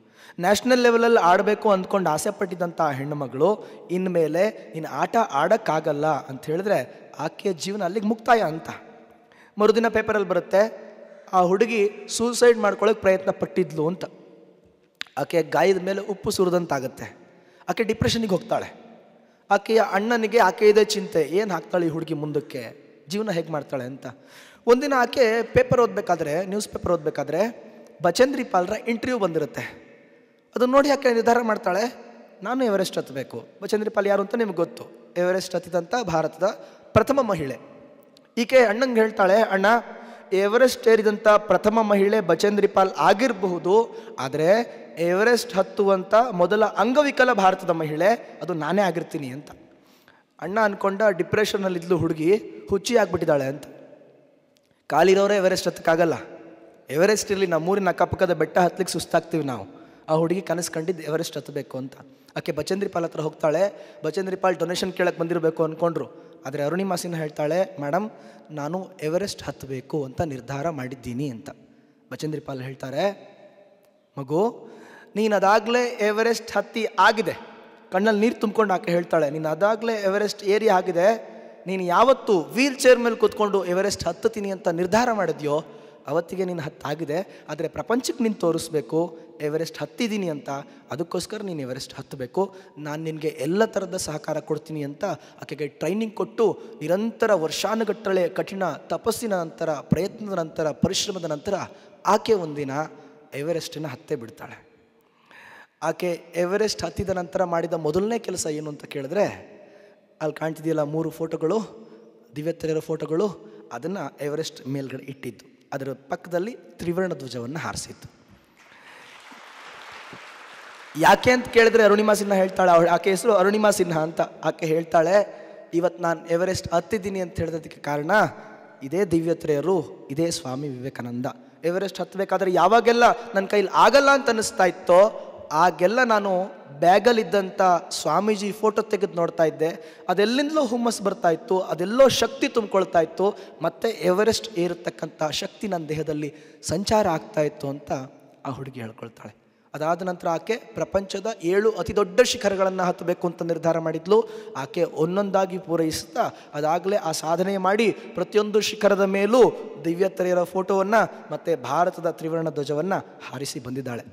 ನ್ಯಾಷನಲ್ ಲೆವೆಲಲ್ಲಿ ಆಡಬೇಕು ಅಂದ್ಕೊಂಡು ಆಸೆ ಪಟ್ಟಿದ್ದಂಥ ಹೆಣ್ಣುಮಗಳು ಇನ್ಮೇಲೆ ನೀನು ಆಟ ಆಡೋಕ್ಕಾಗಲ್ಲ ಅಂತ ಹೇಳಿದ್ರೆ ಆಕೆಯ ಜೀವನ ಅಲ್ಲಿಗೆ ಮುಕ್ತಾಯ ಅಂತ ಮರುದಿನ ಪೇಪರಲ್ಲಿ ಬರುತ್ತೆ ಆ ಹುಡುಗಿ ಸೂಸೈಡ್ ಮಾಡ್ಕೊಳ್ಳೋಕೆ ಪ್ರಯತ್ನ ಪಟ್ಟಿದ್ಲು ಅಂತ ಆಕೆ ಗಾಯದ ಮೇಲೆ ಉಪ್ಪು ಸುರಿದಂತಾಗತ್ತೆ ಆಕೆ ಡಿಪ್ರೆಷನಿಗೆ ಹೋಗ್ತಾಳೆ ಆಕೆಯ ಅಣ್ಣನಿಗೆ ಆಕೆ ಚಿಂತೆ ಏನು ಹಾಕ್ತಾಳೆ ಈ ಹುಡುಗಿ ಮುಂದಕ್ಕೆ ಜೀವನ ಹೇಗೆ ಮಾಡ್ತಾಳೆ ಅಂತ ಒಂದಿನ ಆಕೆ ಪೇಪರ್ ಓದಬೇಕಾದ್ರೆ ನ್ಯೂಸ್ ಪೇಪರ್ ಓದಬೇಕಾದ್ರೆ ಬಚೇಂದ್ರಿ ಪಾಲ್ರ ಇಂಟರ್ವ್ಯೂ ಬಂದಿರುತ್ತೆ ಅದನ್ನು ನೋಡಿ ಆಕೆ ನಿರ್ಧಾರ ಮಾಡ್ತಾಳೆ ನಾನು ಎವರೆಸ್ಟ್ ಹತ್ತಬೇಕು ಬಚೇಂದ್ರಿ ಪಾಲ್ ಯಾರು ಅಂತ ನಿಮ್ಗೆ ಗೊತ್ತು ಎವರೆಸ್ಟ್ ಹತ್ತಿದಂಥ ಭಾರತದ ಪ್ರಥಮ ಮಹಿಳೆ ಈಕೆ ಅಣ್ಣಂಗೆ ಹೇಳ್ತಾಳೆ ಅಣ್ಣ ಎವರೆಸ್ಟ್ ಏರಿದಂಥ ಪ್ರಥಮ ಮಹಿಳೆ ಬಚೇಂದ್ರಿ ಪಾಲ್ ಆಗಿರಬಹುದು ಆದರೆ ಎವರೆಸ್ಟ್ ಹತ್ತುವಂಥ ಮೊದಲ ಅಂಗವಿಕಲ ಭಾರತದ ಮಹಿಳೆ ಅದು ನಾನೇ ಆಗಿರ್ತೀನಿ ಅಂತ ಅಣ್ಣ ಅಂದ್ಕೊಂಡ ಡಿಪ್ರೆಷನ್ನಲ್ಲಿದ್ದಲು ಹುಡುಗಿ ಹುಚ್ಚಿ ಆಗಿಬಿಟ್ಟಿದ್ದಾಳೆ ಅಂತ ಕಾಲಿರೋರೇ ಎವರೆಸ್ಟ್ ಹತ್ತಕ್ಕಾಗಲ್ಲ ಎವರೆಸ್ಟ್ ಇರಲಿ ನಮ್ಮೂರಿನ ಅಕ್ಕಪಕ್ಕದ ಬೆಟ್ಟ ಹತ್ತಲಿಕ್ಕೆ ಸುಸ್ತಾಗ್ತೀವಿ ನಾವು ಆ ಹುಡುಗಿ ಕನಸು ಕಂಡಿದ್ದು ಎವರೆಸ್ಟ್ ಹತ್ತಬೇಕು ಅಂತ ಆಕೆ ಬಚೇಂದ್ರಿಪಾಲ್ ಹತ್ರ ಹೋಗ್ತಾಳೆ ಬಚೇಂದ್ರಿಪಾಲ್ ಡೊನೇಷನ್ ಕೇಳಕ್ಕೆ ಬಂದಿರಬೇಕು ಅಂದ್ಕೊಂಡ್ರು ಆದರೆ ಅರುಣಿ ಮಾಸಿನ ಹೇಳ್ತಾಳೆ ಮೇಡಮ್ ನಾನು ಎವರೆಸ್ಟ್ ಹತ್ತಬೇಕು ಅಂತ ನಿರ್ಧಾರ ಮಾಡಿದ್ದೀನಿ ಅಂತ ಬಚೇಂದ್ರಿಪಾಲ್ ಹೇಳ್ತಾರೆ ಮಗು ನೀನು ಅದಾಗಲೇ ಎವರೆಸ್ಟ್ ಹತ್ತಿ ಆಗಿದೆ ಕಣ್ಣಲ್ಲಿ ನೀರು ತುಂಬಿಕೊಂಡು ಆಕೆ ಹೇಳ್ತಾಳೆ ನೀನು ಅದಾಗಲೇ ಎವರೆಸ್ಟ್ ಏರಿಯಾ ಆಗಿದೆ ನೀನು ಯಾವತ್ತು ವೀಲ್ ಚೇರ್ ಮೇಲೆ ಕೂತ್ಕೊಂಡು ಎವರೆಸ್ಟ್ ಹತ್ತುತ್ತೀನಿ ಅಂತ ನಿರ್ಧಾರ ಮಾಡಿದ್ಯೋ ಅವತ್ತಿಗೆ ನೀನು ಹತ್ತಾಗಿದೆ ಆದರೆ ಪ್ರಪಂಚಕ್ಕೆ ನೀನು ತೋರಿಸ್ಬೇಕು ಎವರೆಸ್ಟ್ ಹತ್ತಿದ್ದೀನಿ ಅಂತ ಅದಕ್ಕೋಸ್ಕರ ನೀನು ಎವರೆಸ್ಟ್ ಹತ್ತಬೇಕು ನಾನು ನಿನಗೆ ಎಲ್ಲ ಥರದ ಸಹಕಾರ ಕೊಡ್ತೀನಿ ಅಂತ ಆಕೆಗೆ ಟ್ರೈನಿಂಗ್ ಕೊಟ್ಟು ನಿರಂತರ ವರ್ಷಾನುಗಟ್ಟಲೆ ಕಠಿಣ ತಪಸ್ಸಿನ ನಂತರ ಪ್ರಯತ್ನದ ನಂತರ ಪರಿಶ್ರಮದ ನಂತರ ಆಕೆ ಒಂದಿನ ಎವರೆಸ್ಟನ್ನು ಹತ್ತೇ ಬಿಡ್ತಾಳೆ ಆಕೆ ಎವರೆಸ್ಟ್ ಹತ್ತಿದ ನಂತರ ಮಾಡಿದ ಮೊದಲನೇ ಕೆಲಸ ಏನು ಅಂತ ಕೇಳಿದ್ರೆ ಅಲ್ಲಿ ಕಾಣ್ತಿದೆಯಲ್ಲ ಮೂರು ಫೋಟೋಗಳು ದಿವ್ಯತ್ಯರ ಫೋಟೋಗಳು ಅದನ್ನು ಎವರೆಸ್ಟ್ ಮೇಲ್ಗಡೆ ಇಟ್ಟಿದ್ದು ಅದರ ಪಕ್ಕದಲ್ಲಿ ತ್ರಿವರ್ಣ ಧ್ವಜವನ್ನು ಹಾರಿಸಿತ್ತು ಯಾಕೆ ಅಂತ ಕೇಳಿದ್ರೆ ಅರುಣಿಮಾ ಸಿನ್ಹಾ ಹೇಳ್ತಾಳೆ ಅವಳು ಆಕೆ ಹೆಸರು ಅರುಣಿಮಾ ಸಿನ್ಹಾ ಅಂತ ಆಕೆ ಹೇಳ್ತಾಳೆ ಇವತ್ತು ನಾನು ಎವರೆಸ್ಟ್ ಹತ್ತಿದ್ದೀನಿ ಅಂತ ಹೇಳಿದಕ್ಕೆ ಕಾರಣ ಇದೇ ದಿವ್ಯತ್ರೆಯರು ಇದೇ ಸ್ವಾಮಿ ವಿವೇಕಾನಂದ ಎವರೆಸ್ಟ್ ಹತ್ತಬೇಕಾದ್ರೆ ಯಾವಾಗೆಲ್ಲ ನನ್ನ ಕೈಲಿ ಆಗಲ್ಲ ಅಂತ ಅನ್ನಿಸ್ತಾ ಇತ್ತೋ ಆಗೆಲ್ಲ ನಾನು ಇದ್ದಂಥ ಸ್ವಾಮೀಜಿ ಫೋಟೋ ತೆಗೆದು ನೋಡ್ತಾ ಇದ್ದೆ ಅದೆಲ್ಲಿಂದಲೋ ಹುಮ್ಮಸ್ ಬರ್ತಾ ಇತ್ತು ಅದೆಲ್ಲೋ ಶಕ್ತಿ ತುಂಬಿಕೊಳ್ತಾ ಇತ್ತು ಮತ್ತು ಎವರೆಸ್ಟ್ ಏರತಕ್ಕಂಥ ಶಕ್ತಿ ನನ್ನ ದೇಹದಲ್ಲಿ ಸಂಚಾರ ಆಗ್ತಾ ಇತ್ತು ಅಂತ ಆ ಹುಡುಗಿ ಹೇಳ್ಕೊಳ್ತಾಳೆ ಅದಾದ ನಂತರ ಆಕೆ ಪ್ರಪಂಚದ ಏಳು ಅತಿ ದೊಡ್ಡ ಶಿಖರಗಳನ್ನು ಹತ್ತಬೇಕು ಅಂತ ನಿರ್ಧಾರ ಮಾಡಿದ್ಲು ಆಕೆ ಒಂದೊಂದಾಗಿ ಪೂರೈಸುತ್ತಾ ಅದಾಗಲೇ ಆ ಸಾಧನೆ ಮಾಡಿ ಪ್ರತಿಯೊಂದು ಶಿಖರದ ಮೇಲೂ ದಿವ್ಯತರೆಯರ ಫೋಟೋವನ್ನು ಮತ್ತು ಭಾರತದ ತ್ರಿವರ್ಣ ಧ್ವಜವನ್ನು ಹಾರಿಸಿ ಬಂದಿದ್ದಾಳೆ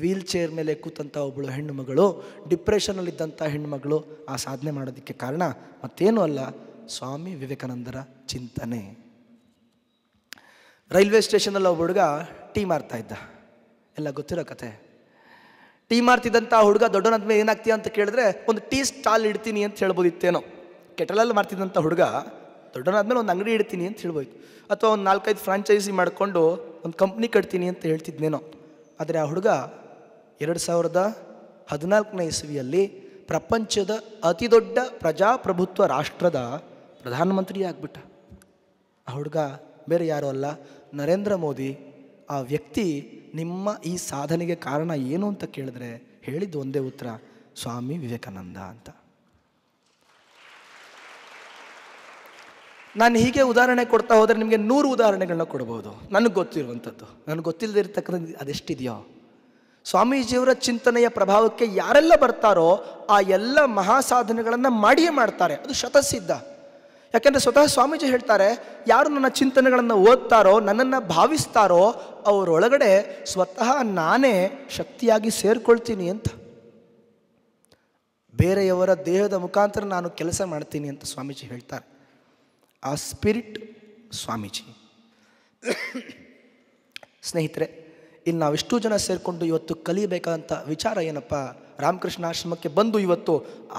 ವೀಲ್ ಚೇರ್ ಮೇಲೆ ಕೂತಂಥ ಒಬ್ಬಳು ಹೆಣ್ಣುಮಗಳು ಡಿಪ್ರೆಷನಲ್ಲಿದ್ದಂಥ ಹೆಣ್ಣುಮಗಳು ಆ ಸಾಧನೆ ಮಾಡೋದಕ್ಕೆ ಕಾರಣ ಮತ್ತೇನೂ ಅಲ್ಲ ಸ್ವಾಮಿ ವಿವೇಕಾನಂದರ ಚಿಂತನೆ ರೈಲ್ವೆ ಸ್ಟೇಷನಲ್ಲಿ ಒಬ್ಬ ಹುಡುಗ ಟೀ ಮಾರ್ತಾ ಇದ್ದ ಎಲ್ಲ ಗೊತ್ತಿರೋ ಕತೆ ಟೀ ಮಾರ್ತಿದ್ದಂಥ ಹುಡುಗ ದೊಡ್ಡವನಾದ ಮೇಲೆ ಏನಾಗ್ತೀಯ ಅಂತ ಕೇಳಿದ್ರೆ ಒಂದು ಟೀ ಸ್ಟಾಲ್ ಇಡ್ತೀನಿ ಅಂತ ಹೇಳ್ಬೋದಿತ್ತೇನೋ ಕೆಟಲಲ್ಲಿ ಮಾರ್ತಿದ್ದಂಥ ಹುಡುಗ ಮೇಲೆ ಒಂದು ಅಂಗಡಿ ಇಡ್ತೀನಿ ಅಂತ ಹೇಳ್ಬೋಯ್ತು ಅಥವಾ ಒಂದು ನಾಲ್ಕೈದು ಫ್ರಾಂಚೈಸಿ ಮಾಡಿಕೊಂಡು ಒಂದು ಕಂಪ್ನಿ ಕಟ್ತೀನಿ ಅಂತ ಹೇಳ್ತಿದ್ನೇನೋ ಆದರೆ ಆ ಹುಡುಗ ಎರಡು ಸಾವಿರದ ಹದಿನಾಲ್ಕನೇ ಇಸವಿಯಲ್ಲಿ ಪ್ರಪಂಚದ ಅತಿದೊಡ್ಡ ದೊಡ್ಡ ಪ್ರಜಾಪ್ರಭುತ್ವ ರಾಷ್ಟ್ರದ ಪ್ರಧಾನಮಂತ್ರಿ ಆಗ್ಬಿಟ್ಟ ಆ ಹುಡುಗ ಬೇರೆ ಯಾರೂ ಅಲ್ಲ ನರೇಂದ್ರ ಮೋದಿ ಆ ವ್ಯಕ್ತಿ ನಿಮ್ಮ ಈ ಸಾಧನೆಗೆ ಕಾರಣ ಏನು ಅಂತ ಕೇಳಿದ್ರೆ ಹೇಳಿದ್ದು ಒಂದೇ ಉತ್ತರ ಸ್ವಾಮಿ ವಿವೇಕಾನಂದ ಅಂತ ನಾನು ಹೀಗೆ ಉದಾಹರಣೆ ಕೊಡ್ತಾ ಹೋದರೆ ನಿಮಗೆ ನೂರು ಉದಾಹರಣೆಗಳನ್ನ ಕೊಡ್ಬೋದು ನನಗೆ ಗೊತ್ತಿರುವಂಥದ್ದು ನನಗೆ ಗೊತ್ತಿಲ್ಲದಿರ್ತಕ್ಕಂಥ ಅದೆಷ್ಟಿದೆಯೋ ಸ್ವಾಮೀಜಿಯವರ ಚಿಂತನೆಯ ಪ್ರಭಾವಕ್ಕೆ ಯಾರೆಲ್ಲ ಬರ್ತಾರೋ ಆ ಎಲ್ಲ ಮಹಾ ಸಾಧನೆಗಳನ್ನು ಮಾಡಿಯೇ ಮಾಡ್ತಾರೆ ಅದು ಶತಸಿದ್ಧ ಯಾಕೆಂದರೆ ಸ್ವತಃ ಸ್ವಾಮೀಜಿ ಹೇಳ್ತಾರೆ ಯಾರು ನನ್ನ ಚಿಂತನೆಗಳನ್ನು ಓದ್ತಾರೋ ನನ್ನನ್ನು ಭಾವಿಸ್ತಾರೋ ಅವರೊಳಗಡೆ ಸ್ವತಃ ನಾನೇ ಶಕ್ತಿಯಾಗಿ ಸೇರ್ಕೊಳ್ತೀನಿ ಅಂತ ಬೇರೆಯವರ ದೇಹದ ಮುಖಾಂತರ ನಾನು ಕೆಲಸ ಮಾಡ್ತೀನಿ ಅಂತ ಸ್ವಾಮೀಜಿ ಹೇಳ್ತಾರೆ ಆ ಸ್ಪಿರಿಟ್ ಸ್ವಾಮೀಜಿ ಸ್ನೇಹಿತರೆ ಇಲ್ಲಿ ನಾವೆಷ್ಟು ಜನ ಸೇರಿಕೊಂಡು ಇವತ್ತು ಕಲಿಯಬೇಕಾದಂಥ ವಿಚಾರ ಏನಪ್ಪ ರಾಮಕೃಷ್ಣ ಆಶ್ರಮಕ್ಕೆ ಬಂದು ಇವತ್ತು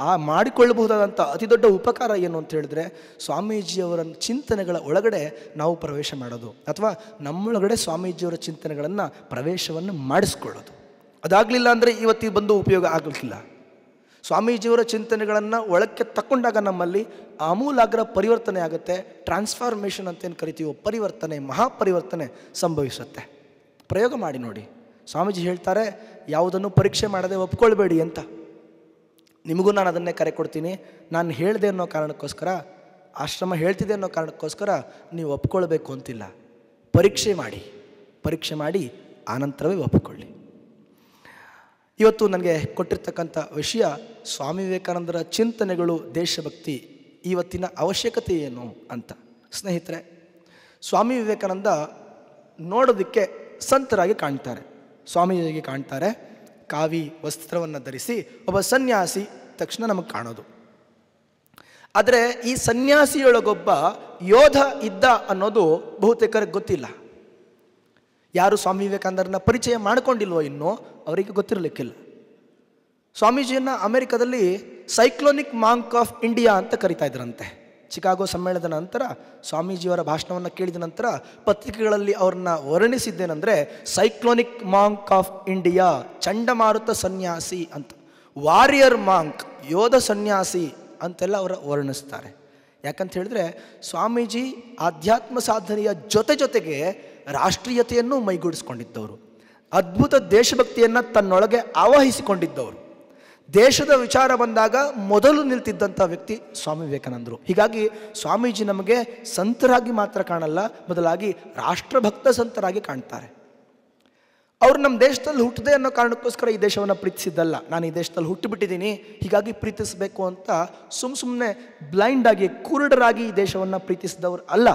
ಆ ಮಾಡಿಕೊಳ್ಳಬಹುದಾದಂಥ ಅತಿದೊಡ್ಡ ಉಪಕಾರ ಏನು ಅಂತ ಹೇಳಿದ್ರೆ ಸ್ವಾಮೀಜಿಯವರ ಚಿಂತನೆಗಳ ಒಳಗಡೆ ನಾವು ಪ್ರವೇಶ ಮಾಡೋದು ಅಥವಾ ನಮ್ಮೊಳಗಡೆ ಸ್ವಾಮೀಜಿಯವರ ಚಿಂತನೆಗಳನ್ನು ಪ್ರವೇಶವನ್ನು ಮಾಡಿಸ್ಕೊಳ್ಳೋದು ಅದಾಗಲಿಲ್ಲ ಅಂದರೆ ಇವತ್ತಿಗೆ ಬಂದು ಉಪಯೋಗ ಆಗಲಿಲ್ಲ ಸ್ವಾಮೀಜಿಯವರ ಚಿಂತನೆಗಳನ್ನು ಒಳಕ್ಕೆ ತಕ್ಕೊಂಡಾಗ ನಮ್ಮಲ್ಲಿ ಆಮೂಲಾಗ್ರ ಪರಿವರ್ತನೆ ಆಗುತ್ತೆ ಟ್ರಾನ್ಸ್ಫಾರ್ಮೇಷನ್ ಅಂತೇನು ಕರಿತೀವೋ ಪರಿವರ್ತನೆ ಮಹಾಪರಿವರ್ತನೆ ಸಂಭವಿಸುತ್ತೆ ಪ್ರಯೋಗ ಮಾಡಿ ನೋಡಿ ಸ್ವಾಮೀಜಿ ಹೇಳ್ತಾರೆ ಯಾವುದನ್ನು ಪರೀಕ್ಷೆ ಮಾಡದೆ ಒಪ್ಕೊಳ್ಬೇಡಿ ಅಂತ ನಿಮಗೂ ನಾನು ಅದನ್ನೇ ಕರೆ ಕೊಡ್ತೀನಿ ನಾನು ಹೇಳಿದೆ ಅನ್ನೋ ಕಾರಣಕ್ಕೋಸ್ಕರ ಆಶ್ರಮ ಹೇಳ್ತಿದೆ ಅನ್ನೋ ಕಾರಣಕ್ಕೋಸ್ಕರ ನೀವು ಒಪ್ಕೊಳ್ಬೇಕು ಅಂತಿಲ್ಲ ಪರೀಕ್ಷೆ ಮಾಡಿ ಪರೀಕ್ಷೆ ಮಾಡಿ ಆನಂತರವೇ ಒಪ್ಪಿಕೊಳ್ಳಿ ಇವತ್ತು ನನಗೆ ಕೊಟ್ಟಿರ್ತಕ್ಕಂಥ ವಿಷಯ ಸ್ವಾಮಿ ವಿವೇಕಾನಂದರ ಚಿಂತನೆಗಳು ದೇಶಭಕ್ತಿ ಇವತ್ತಿನ ಅವಶ್ಯಕತೆ ಏನು ಅಂತ ಸ್ನೇಹಿತರೆ ಸ್ವಾಮಿ ವಿವೇಕಾನಂದ ನೋಡೋದಕ್ಕೆ ಸಂತರಾಗಿ ಕಾಣ್ತಾರೆ ಸ್ವಾಮಿಯಾಗಿ ಕಾಣ್ತಾರೆ ಕಾವಿ ವಸ್ತ್ರವನ್ನು ಧರಿಸಿ ಒಬ್ಬ ಸನ್ಯಾಸಿ ತಕ್ಷಣ ನಮಗೆ ಕಾಣೋದು ಆದರೆ ಈ ಸನ್ಯಾಸಿಯೊಳಗೊಬ್ಬ ಯೋಧ ಇದ್ದ ಅನ್ನೋದು ಬಹುತೇಕರಿಗೆ ಗೊತ್ತಿಲ್ಲ ಯಾರು ಸ್ವಾಮಿ ವಿವೇಕಾನಂದರನ್ನ ಪರಿಚಯ ಮಾಡಿಕೊಂಡಿಲ್ವೋ ಇನ್ನೂ ಅವರಿಗೆ ಗೊತ್ತಿರಲಿಕ್ಕಿಲ್ಲ ಸ್ವಾಮೀಜಿಯನ್ನು ಅಮೆರಿಕದಲ್ಲಿ ಸೈಕ್ಲೋನಿಕ್ ಮಾಂಕ್ ಆಫ್ ಇಂಡಿಯಾ ಅಂತ ಕರಿತಾ ಇದ್ರಂತೆ ಚಿಕಾಗೋ ಸಮ್ಮೇಳನದ ನಂತರ ಸ್ವಾಮೀಜಿಯವರ ಭಾಷಣವನ್ನು ಕೇಳಿದ ನಂತರ ಪತ್ರಿಕೆಗಳಲ್ಲಿ ಅವ್ರನ್ನ ವರ್ಣಿಸಿದ್ದೇನೆಂದರೆ ಸೈಕ್ಲೋನಿಕ್ ಮಾಂಕ್ ಆಫ್ ಇಂಡಿಯಾ ಚಂಡಮಾರುತ ಸನ್ಯಾಸಿ ಅಂತ ವಾರಿಯರ್ ಮಾಂಕ್ ಯೋಧ ಸನ್ಯಾಸಿ ಅಂತೆಲ್ಲ ಅವರ ವರ್ಣಿಸ್ತಾರೆ ಯಾಕಂತ ಹೇಳಿದ್ರೆ ಸ್ವಾಮೀಜಿ ಆಧ್ಯಾತ್ಮ ಸಾಧನೆಯ ಜೊತೆ ಜೊತೆಗೆ ರಾಷ್ಟ್ರೀಯತೆಯನ್ನು ಮೈಗೂಡಿಸ್ಕೊಂಡಿದ್ದವರು ಅದ್ಭುತ ದೇಶಭಕ್ತಿಯನ್ನು ತನ್ನೊಳಗೆ ಆವಾಹಿಸಿಕೊಂಡಿದ್ದವರು ದೇಶದ ವಿಚಾರ ಬಂದಾಗ ಮೊದಲು ನಿಲ್ತಿದ್ದಂಥ ವ್ಯಕ್ತಿ ಸ್ವಾಮಿ ವಿವೇಕಾನಂದರು ಹೀಗಾಗಿ ಸ್ವಾಮೀಜಿ ನಮಗೆ ಸಂತರಾಗಿ ಮಾತ್ರ ಕಾಣಲ್ಲ ಬದಲಾಗಿ ರಾಷ್ಟ್ರಭಕ್ತ ಸಂತರಾಗಿ ಕಾಣ್ತಾರೆ ಅವರು ನಮ್ಮ ದೇಶದಲ್ಲಿ ಹುಟ್ಟದೆ ಅನ್ನೋ ಕಾರಣಕ್ಕೋಸ್ಕರ ಈ ದೇಶವನ್ನು ಪ್ರೀತಿಸಿದ್ದಲ್ಲ ನಾನು ಈ ದೇಶದಲ್ಲಿ ಹುಟ್ಟುಬಿಟ್ಟಿದ್ದೀನಿ ಹೀಗಾಗಿ ಪ್ರೀತಿಸಬೇಕು ಅಂತ ಸುಮ್ಮ ಸುಮ್ಮನೆ ಬ್ಲೈಂಡಾಗಿ ಕುರುಡರಾಗಿ ಈ ದೇಶವನ್ನು ಪ್ರೀತಿಸಿದವರು ಅಲ್ಲ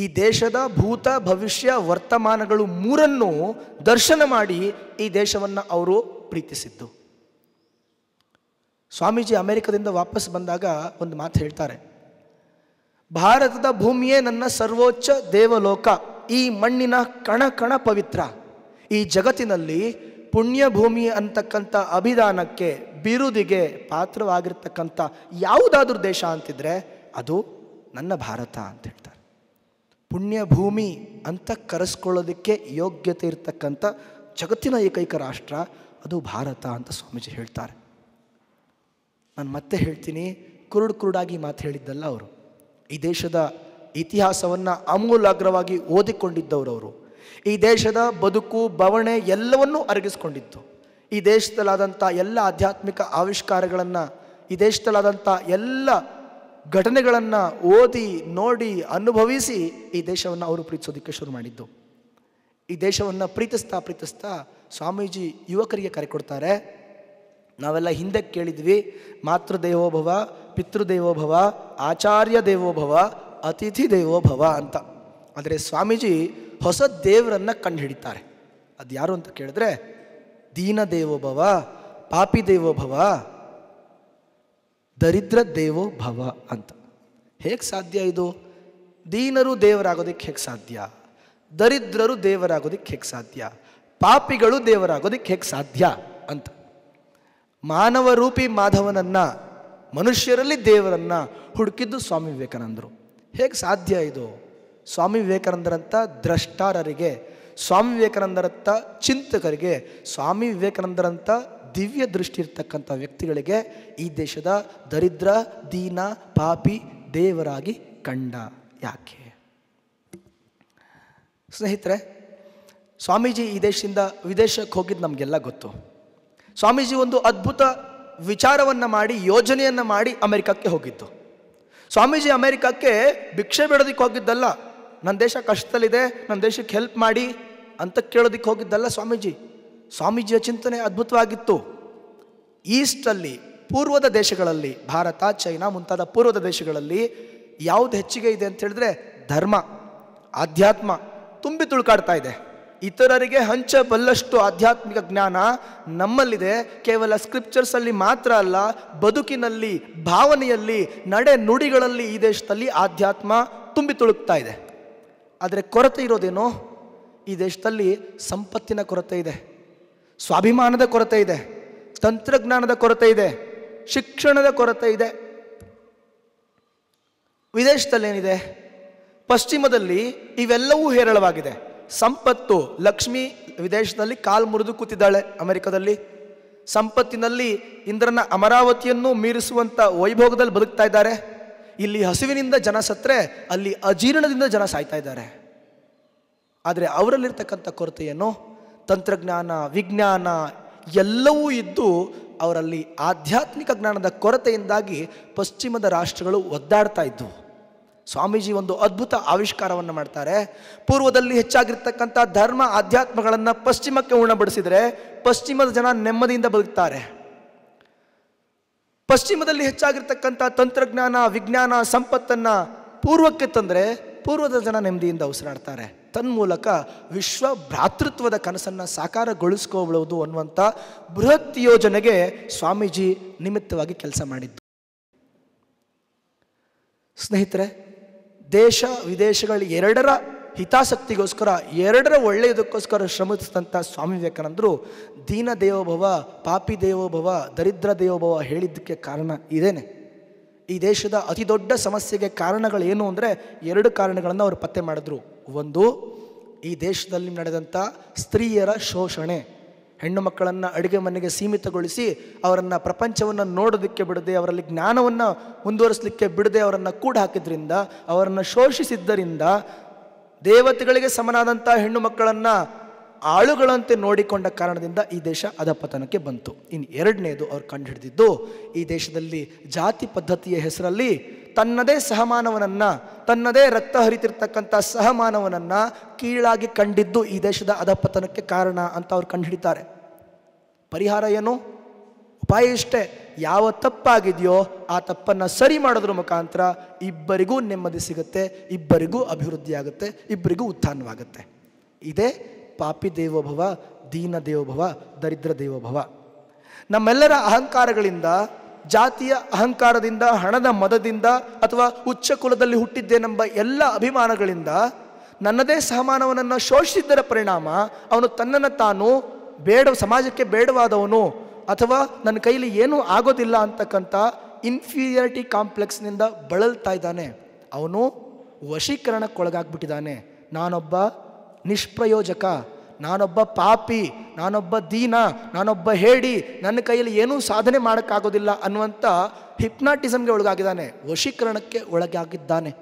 ಈ ದೇಶದ ಭೂತ ಭವಿಷ್ಯ ವರ್ತಮಾನಗಳು ಮೂರನ್ನು ದರ್ಶನ ಮಾಡಿ ಈ ದೇಶವನ್ನು ಅವರು ಪ್ರೀತಿಸಿದ್ದು ಸ್ವಾಮೀಜಿ ಅಮೆರಿಕದಿಂದ ವಾಪಸ್ ಬಂದಾಗ ಒಂದು ಮಾತು ಹೇಳ್ತಾರೆ ಭಾರತದ ಭೂಮಿಯೇ ನನ್ನ ಸರ್ವೋಚ್ಚ ದೇವಲೋಕ ಈ ಮಣ್ಣಿನ ಕಣ ಕಣ ಪವಿತ್ರ ಈ ಜಗತ್ತಿನಲ್ಲಿ ಪುಣ್ಯ ಭೂಮಿ ಅಂತಕ್ಕಂಥ ಅಭಿದಾನಕ್ಕೆ ಬಿರುದಿಗೆ ಪಾತ್ರವಾಗಿರ್ತಕ್ಕಂಥ ಯಾವುದಾದ್ರೂ ದೇಶ ಅಂತಿದ್ರೆ ಅದು ನನ್ನ ಭಾರತ ಅಂತ ಹೇಳ್ತಾರೆ ಪುಣ್ಯಭೂಮಿ ಅಂತ ಕರೆಸ್ಕೊಳ್ಳೋದಕ್ಕೆ ಯೋಗ್ಯತೆ ಇರತಕ್ಕಂಥ ಜಗತ್ತಿನ ಏಕೈಕ ರಾಷ್ಟ್ರ ಅದು ಭಾರತ ಅಂತ ಸ್ವಾಮೀಜಿ ಹೇಳ್ತಾರೆ ನಾನು ಮತ್ತೆ ಹೇಳ್ತೀನಿ ಕುರುಡು ಕುರುಡಾಗಿ ಮಾತು ಹೇಳಿದ್ದಲ್ಲ ಅವರು ಈ ದೇಶದ ಇತಿಹಾಸವನ್ನು ಅಮೂಲಾಗ್ರವಾಗಿ ಓದಿಕೊಂಡಿದ್ದವರು ಅವರು ಈ ದೇಶದ ಬದುಕು ಬವಣೆ ಎಲ್ಲವನ್ನೂ ಅರಗಿಸ್ಕೊಂಡಿದ್ದು ಈ ದೇಶದಲ್ಲಾದಂಥ ಎಲ್ಲ ಆಧ್ಯಾತ್ಮಿಕ ಆವಿಷ್ಕಾರಗಳನ್ನು ಈ ದೇಶದಲ್ಲಾದಂಥ ಎಲ್ಲ ಘಟನೆಗಳನ್ನು ಓದಿ ನೋಡಿ ಅನುಭವಿಸಿ ಈ ದೇಶವನ್ನು ಅವರು ಪ್ರೀತಿಸೋದಕ್ಕೆ ಶುರು ಮಾಡಿದ್ದು ಈ ದೇಶವನ್ನು ಪ್ರೀತಿಸ್ತಾ ಪ್ರೀತಿಸ್ತಾ ಸ್ವಾಮೀಜಿ ಯುವಕರಿಗೆ ಕರೆ ಕೊಡ್ತಾರೆ ನಾವೆಲ್ಲ ಹಿಂದೆ ಕೇಳಿದ್ವಿ ಮಾತೃದೇವೋಭವ ಪಿತೃದೇವೋಭವ ಆಚಾರ್ಯ ದೇವೋಭವ ಅತಿಥಿ ದೇವೋಭವ ಅಂತ ಆದರೆ ಸ್ವಾಮೀಜಿ ಹೊಸ ದೇವರನ್ನು ಕಂಡುಹಿಡಿತಾರೆ ಅದು ಯಾರು ಅಂತ ಕೇಳಿದ್ರೆ ದೀನ ದೇವೋಭವ ಪಾಪಿ ದೇವೋಭವ ದರಿದ್ರ ದೇವೋ ಭವ ಅಂತ ಹೇಗೆ ಸಾಧ್ಯ ಇದು ದೀನರು ದೇವರಾಗೋದಕ್ಕೆ ಹೇಗೆ ಸಾಧ್ಯ ದರಿದ್ರರು ದೇವರಾಗೋದಕ್ಕೆ ಹೇಗೆ ಸಾಧ್ಯ ಪಾಪಿಗಳು ದೇವರಾಗೋದಕ್ಕೆ ಹೇಗೆ ಸಾಧ್ಯ ಅಂತ ಮಾನವ ರೂಪಿ ಮಾಧವನನ್ನು ಮನುಷ್ಯರಲ್ಲಿ ದೇವರನ್ನು ಹುಡುಕಿದ್ದು ಸ್ವಾಮಿ ವಿವೇಕಾನಂದರು ಹೇಗೆ ಸಾಧ್ಯ ಇದು ಸ್ವಾಮಿ ವಿವೇಕಾನಂದರಂಥ ದ್ರಷ್ಟಾರರಿಗೆ ಸ್ವಾಮಿ ವಿವೇಕಾನಂದರಂಥ ಚಿಂತಕರಿಗೆ ಸ್ವಾಮಿ ವಿವೇಕಾನಂದರಂಥ ದಿವ್ಯ ದೃಷ್ಟಿ ಇರ್ತಕ್ಕಂಥ ವ್ಯಕ್ತಿಗಳಿಗೆ ಈ ದೇಶದ ದರಿದ್ರ ದೀನ ಪಾಪಿ ದೇವರಾಗಿ ಕಂಡ ಯಾಕೆ ಸ್ನೇಹಿತರೆ ಸ್ವಾಮೀಜಿ ಈ ದೇಶದಿಂದ ವಿದೇಶಕ್ಕೆ ಹೋಗಿದ್ದು ನಮಗೆಲ್ಲ ಗೊತ್ತು ಸ್ವಾಮೀಜಿ ಒಂದು ಅದ್ಭುತ ವಿಚಾರವನ್ನು ಮಾಡಿ ಯೋಜನೆಯನ್ನು ಮಾಡಿ ಅಮೆರಿಕಕ್ಕೆ ಹೋಗಿದ್ದು ಸ್ವಾಮೀಜಿ ಅಮೆರಿಕಕ್ಕೆ ಭಿಕ್ಷೆ ಬಿಡೋದಕ್ಕೆ ಹೋಗಿದ್ದಲ್ಲ ನನ್ನ ದೇಶ ಕಷ್ಟದಲ್ಲಿದೆ ನನ್ನ ದೇಶಕ್ಕೆ ಹೆಲ್ಪ್ ಮಾಡಿ ಅಂತ ಕೇಳೋದಕ್ಕೆ ಹೋಗಿದ್ದಲ್ಲ ಸ್ವಾಮೀಜಿ ಸ್ವಾಮೀಜಿಯ ಚಿಂತನೆ ಅದ್ಭುತವಾಗಿತ್ತು ಈಸ್ಟಲ್ಲಿ ಪೂರ್ವದ ದೇಶಗಳಲ್ಲಿ ಭಾರತ ಚೈನಾ ಮುಂತಾದ ಪೂರ್ವದ ದೇಶಗಳಲ್ಲಿ ಯಾವುದು ಹೆಚ್ಚಿಗೆ ಇದೆ ಅಂತ ಹೇಳಿದ್ರೆ ಧರ್ಮ ಆಧ್ಯಾತ್ಮ ತುಂಬಿ ತುಳುಕಾಡ್ತಾ ಇದೆ ಇತರರಿಗೆ ಹಂಚಬಲ್ಲಷ್ಟು ಆಧ್ಯಾತ್ಮಿಕ ಜ್ಞಾನ ನಮ್ಮಲ್ಲಿದೆ ಕೇವಲ ಸ್ಕ್ರಿಪ್ಚರ್ಸಲ್ಲಿ ಮಾತ್ರ ಅಲ್ಲ ಬದುಕಿನಲ್ಲಿ ಭಾವನೆಯಲ್ಲಿ ನಡೆ ನುಡಿಗಳಲ್ಲಿ ಈ ದೇಶದಲ್ಲಿ ಆಧ್ಯಾತ್ಮ ತುಂಬಿ ತುಳುಕ್ತಾ ಇದೆ ಆದರೆ ಕೊರತೆ ಇರೋದೇನೋ ಈ ದೇಶದಲ್ಲಿ ಸಂಪತ್ತಿನ ಕೊರತೆ ಇದೆ ಸ್ವಾಭಿಮಾನದ ಕೊರತೆ ಇದೆ ತಂತ್ರಜ್ಞಾನದ ಕೊರತೆ ಇದೆ ಶಿಕ್ಷಣದ ಕೊರತೆ ಇದೆ ವಿದೇಶದಲ್ಲೇನಿದೆ ಪಶ್ಚಿಮದಲ್ಲಿ ಇವೆಲ್ಲವೂ ಹೇರಳವಾಗಿದೆ ಸಂಪತ್ತು ಲಕ್ಷ್ಮಿ ವಿದೇಶದಲ್ಲಿ ಕಾಲ್ ಮುರಿದು ಕೂತಿದ್ದಾಳೆ ಅಮೆರಿಕದಲ್ಲಿ ಸಂಪತ್ತಿನಲ್ಲಿ ಇಂದ್ರನ ಅಮರಾವತಿಯನ್ನು ಮೀರಿಸುವಂಥ ವೈಭೋಗದಲ್ಲಿ ಬದುಕ್ತಾ ಇದ್ದಾರೆ ಇಲ್ಲಿ ಹಸುವಿನಿಂದ ಜನ ಸತ್ರೆ ಅಲ್ಲಿ ಅಜೀರ್ಣದಿಂದ ಜನ ಸಾಯ್ತಾ ಇದ್ದಾರೆ ಆದರೆ ಅವರಲ್ಲಿರ್ತಕ್ಕಂಥ ಕೊರತೆಯನ್ನು ತಂತ್ರಜ್ಞಾನ ವಿಜ್ಞಾನ ಎಲ್ಲವೂ ಇದ್ದು ಅವರಲ್ಲಿ ಆಧ್ಯಾತ್ಮಿಕ ಜ್ಞಾನದ ಕೊರತೆಯಿಂದಾಗಿ ಪಶ್ಚಿಮದ ರಾಷ್ಟ್ರಗಳು ಒದ್ದಾಡ್ತಾ ಇದ್ದವು ಸ್ವಾಮೀಜಿ ಒಂದು ಅದ್ಭುತ ಆವಿಷ್ಕಾರವನ್ನು ಮಾಡ್ತಾರೆ ಪೂರ್ವದಲ್ಲಿ ಹೆಚ್ಚಾಗಿರ್ತಕ್ಕಂಥ ಧರ್ಮ ಆಧ್ಯಾತ್ಮಗಳನ್ನು ಪಶ್ಚಿಮಕ್ಕೆ ಉಣಬಡಿಸಿದರೆ ಪಶ್ಚಿಮದ ಜನ ನೆಮ್ಮದಿಯಿಂದ ಬದುಕ್ತಾರೆ ಪಶ್ಚಿಮದಲ್ಲಿ ಹೆಚ್ಚಾಗಿರ್ತಕ್ಕಂಥ ತಂತ್ರಜ್ಞಾನ ವಿಜ್ಞಾನ ಸಂಪತ್ತನ್ನು ಪೂರ್ವಕ್ಕೆ ತಂದರೆ ಪೂರ್ವದ ಜನ ನೆಮ್ಮದಿಯಿಂದ ಉಸಿರಾಡ್ತಾರೆ ತನ್ಮೂಲಕ ವಿಶ್ವ ಭ್ರಾತೃತ್ವದ ಕನಸನ್ನು ಸಾಕಾರಗೊಳಿಸ್ಕೋಬಳುವುದು ಅನ್ನುವಂಥ ಬೃಹತ್ ಯೋಜನೆಗೆ ಸ್ವಾಮೀಜಿ ನಿಮಿತ್ತವಾಗಿ ಕೆಲಸ ಮಾಡಿದ್ದು ಸ್ನೇಹಿತರೆ ದೇಶ ವಿದೇಶಗಳ ಎರಡರ ಹಿತಾಸಕ್ತಿಗೋಸ್ಕರ ಎರಡರ ಒಳ್ಳೆಯದಕ್ಕೋಸ್ಕರ ಶ್ರಮಿಸಿದಂಥ ಸ್ವಾಮಿ ವಿವೇಕಾನಂದರು ದೀನ ದೇವೋಭವ ಪಾಪಿ ದೇವೋಭವ ದರಿದ್ರ ದೇವೋಭವ ಹೇಳಿದ್ದಕ್ಕೆ ಕಾರಣ ಇದೇನೆ ಈ ದೇಶದ ಅತಿದೊಡ್ಡ ಸಮಸ್ಯೆಗೆ ಕಾರಣಗಳೇನು ಅಂದರೆ ಎರಡು ಕಾರಣಗಳನ್ನು ಅವರು ಪತ್ತೆ ಮಾಡಿದ್ರು ಒಂದು ಈ ದೇಶದಲ್ಲಿ ನಡೆದಂಥ ಸ್ತ್ರೀಯರ ಶೋಷಣೆ ಹೆಣ್ಣು ಮಕ್ಕಳನ್ನು ಅಡುಗೆ ಮನೆಗೆ ಸೀಮಿತಗೊಳಿಸಿ ಅವರನ್ನು ಪ್ರಪಂಚವನ್ನು ನೋಡೋದಕ್ಕೆ ಬಿಡದೆ ಅವರಲ್ಲಿ ಜ್ಞಾನವನ್ನು ಮುಂದುವರಿಸಲಿಕ್ಕೆ ಬಿಡದೆ ಅವರನ್ನು ಕೂಡ ಹಾಕಿದ್ರಿಂದ ಅವರನ್ನು ಶೋಷಿಸಿದ್ದರಿಂದ ದೇವತೆಗಳಿಗೆ ಸಮನಾದಂಥ ಹೆಣ್ಣು ಮಕ್ಕಳನ್ನು ಆಳುಗಳಂತೆ ನೋಡಿಕೊಂಡ ಕಾರಣದಿಂದ ಈ ದೇಶ ಅಧಪತನಕ್ಕೆ ಬಂತು ಇನ್ನು ಎರಡನೇದು ಅವರು ಕಂಡುಹಿಡಿದಿದ್ದು ಈ ದೇಶದಲ್ಲಿ ಜಾತಿ ಪದ್ಧತಿಯ ಹೆಸರಲ್ಲಿ ತನ್ನದೇ ಸಹಮಾನವನನ್ನು ತನ್ನದೇ ರಕ್ತ ಹರಿತಿರ್ತಕ್ಕಂಥ ಸಹಮಾನವನನ್ನು ಕೀಳಾಗಿ ಕಂಡಿದ್ದು ಈ ದೇಶದ ಅಧಪತನಕ್ಕೆ ಕಾರಣ ಅಂತ ಅವ್ರು ಕಂಡುಹಿಡಿತಾರೆ ಪರಿಹಾರ ಏನು ಉಪಾಯ ಇಷ್ಟೇ ಯಾವ ತಪ್ಪಾಗಿದೆಯೋ ಆ ತಪ್ಪನ್ನು ಸರಿ ಮಾಡೋದ್ರ ಮುಖಾಂತರ ಇಬ್ಬರಿಗೂ ನೆಮ್ಮದಿ ಸಿಗುತ್ತೆ ಇಬ್ಬರಿಗೂ ಅಭಿವೃದ್ಧಿಯಾಗುತ್ತೆ ಇಬ್ಬರಿಗೂ ಉತ್ಥಾನವಾಗುತ್ತೆ ಇದೇ ಪಾಪಿ ದೇವೋಭವ ದೀನ ದೇವೋಭವ ದರಿದ್ರ ದೇವೋಭವ ನಮ್ಮೆಲ್ಲರ ಅಹಂಕಾರಗಳಿಂದ ಜಾತಿಯ ಅಹಂಕಾರದಿಂದ ಹಣದ ಮದದಿಂದ ಅಥವಾ ಉಚ್ಚ ಕುಲದಲ್ಲಿ ಹುಟ್ಟಿದ್ದೇನೆಂಬ ಎಲ್ಲ ಅಭಿಮಾನಗಳಿಂದ ನನ್ನದೇ ಸಹಮಾನವನನ್ನು ಶೋಷಿಸಿದ್ದರ ಪರಿಣಾಮ ಅವನು ತನ್ನನ್ನು ತಾನು ಬೇಡ ಸಮಾಜಕ್ಕೆ ಬೇಡವಾದವನು ಅಥವಾ ನನ್ನ ಕೈಲಿ ಏನೂ ಆಗೋದಿಲ್ಲ ಅಂತಕ್ಕಂಥ ಇನ್ಫೀರಿಯಾರಿಟಿ ಕಾಂಪ್ಲೆಕ್ಸ್ನಿಂದ ಬಳಲ್ತಾ ಇದ್ದಾನೆ ಅವನು ವಶೀಕರಣಕ್ಕೊಳಗಾಗ್ಬಿಟ್ಟಿದ್ದಾನೆ ನಾನೊಬ್ಬ ನಿಷ್ಪ್ರಯೋಜಕ ನಾನೊಬ್ಬ ಪಾಪಿ ನಾನೊಬ್ಬ ದೀನ ನಾನೊಬ್ಬ ಹೇಡಿ ನನ್ನ ಕೈಯಲ್ಲಿ ಏನೂ ಸಾಧನೆ ಮಾಡೋಕ್ಕಾಗೋದಿಲ್ಲ ಅನ್ನುವಂಥ ಹಿಪ್ನಾಟಿಸಮ್ಗೆ ಒಳಗಾಗಿದ್ದಾನೆ ವಶೀಕರಣಕ್ಕೆ ಒಳಗಾಗಿದ್ದಾನೆ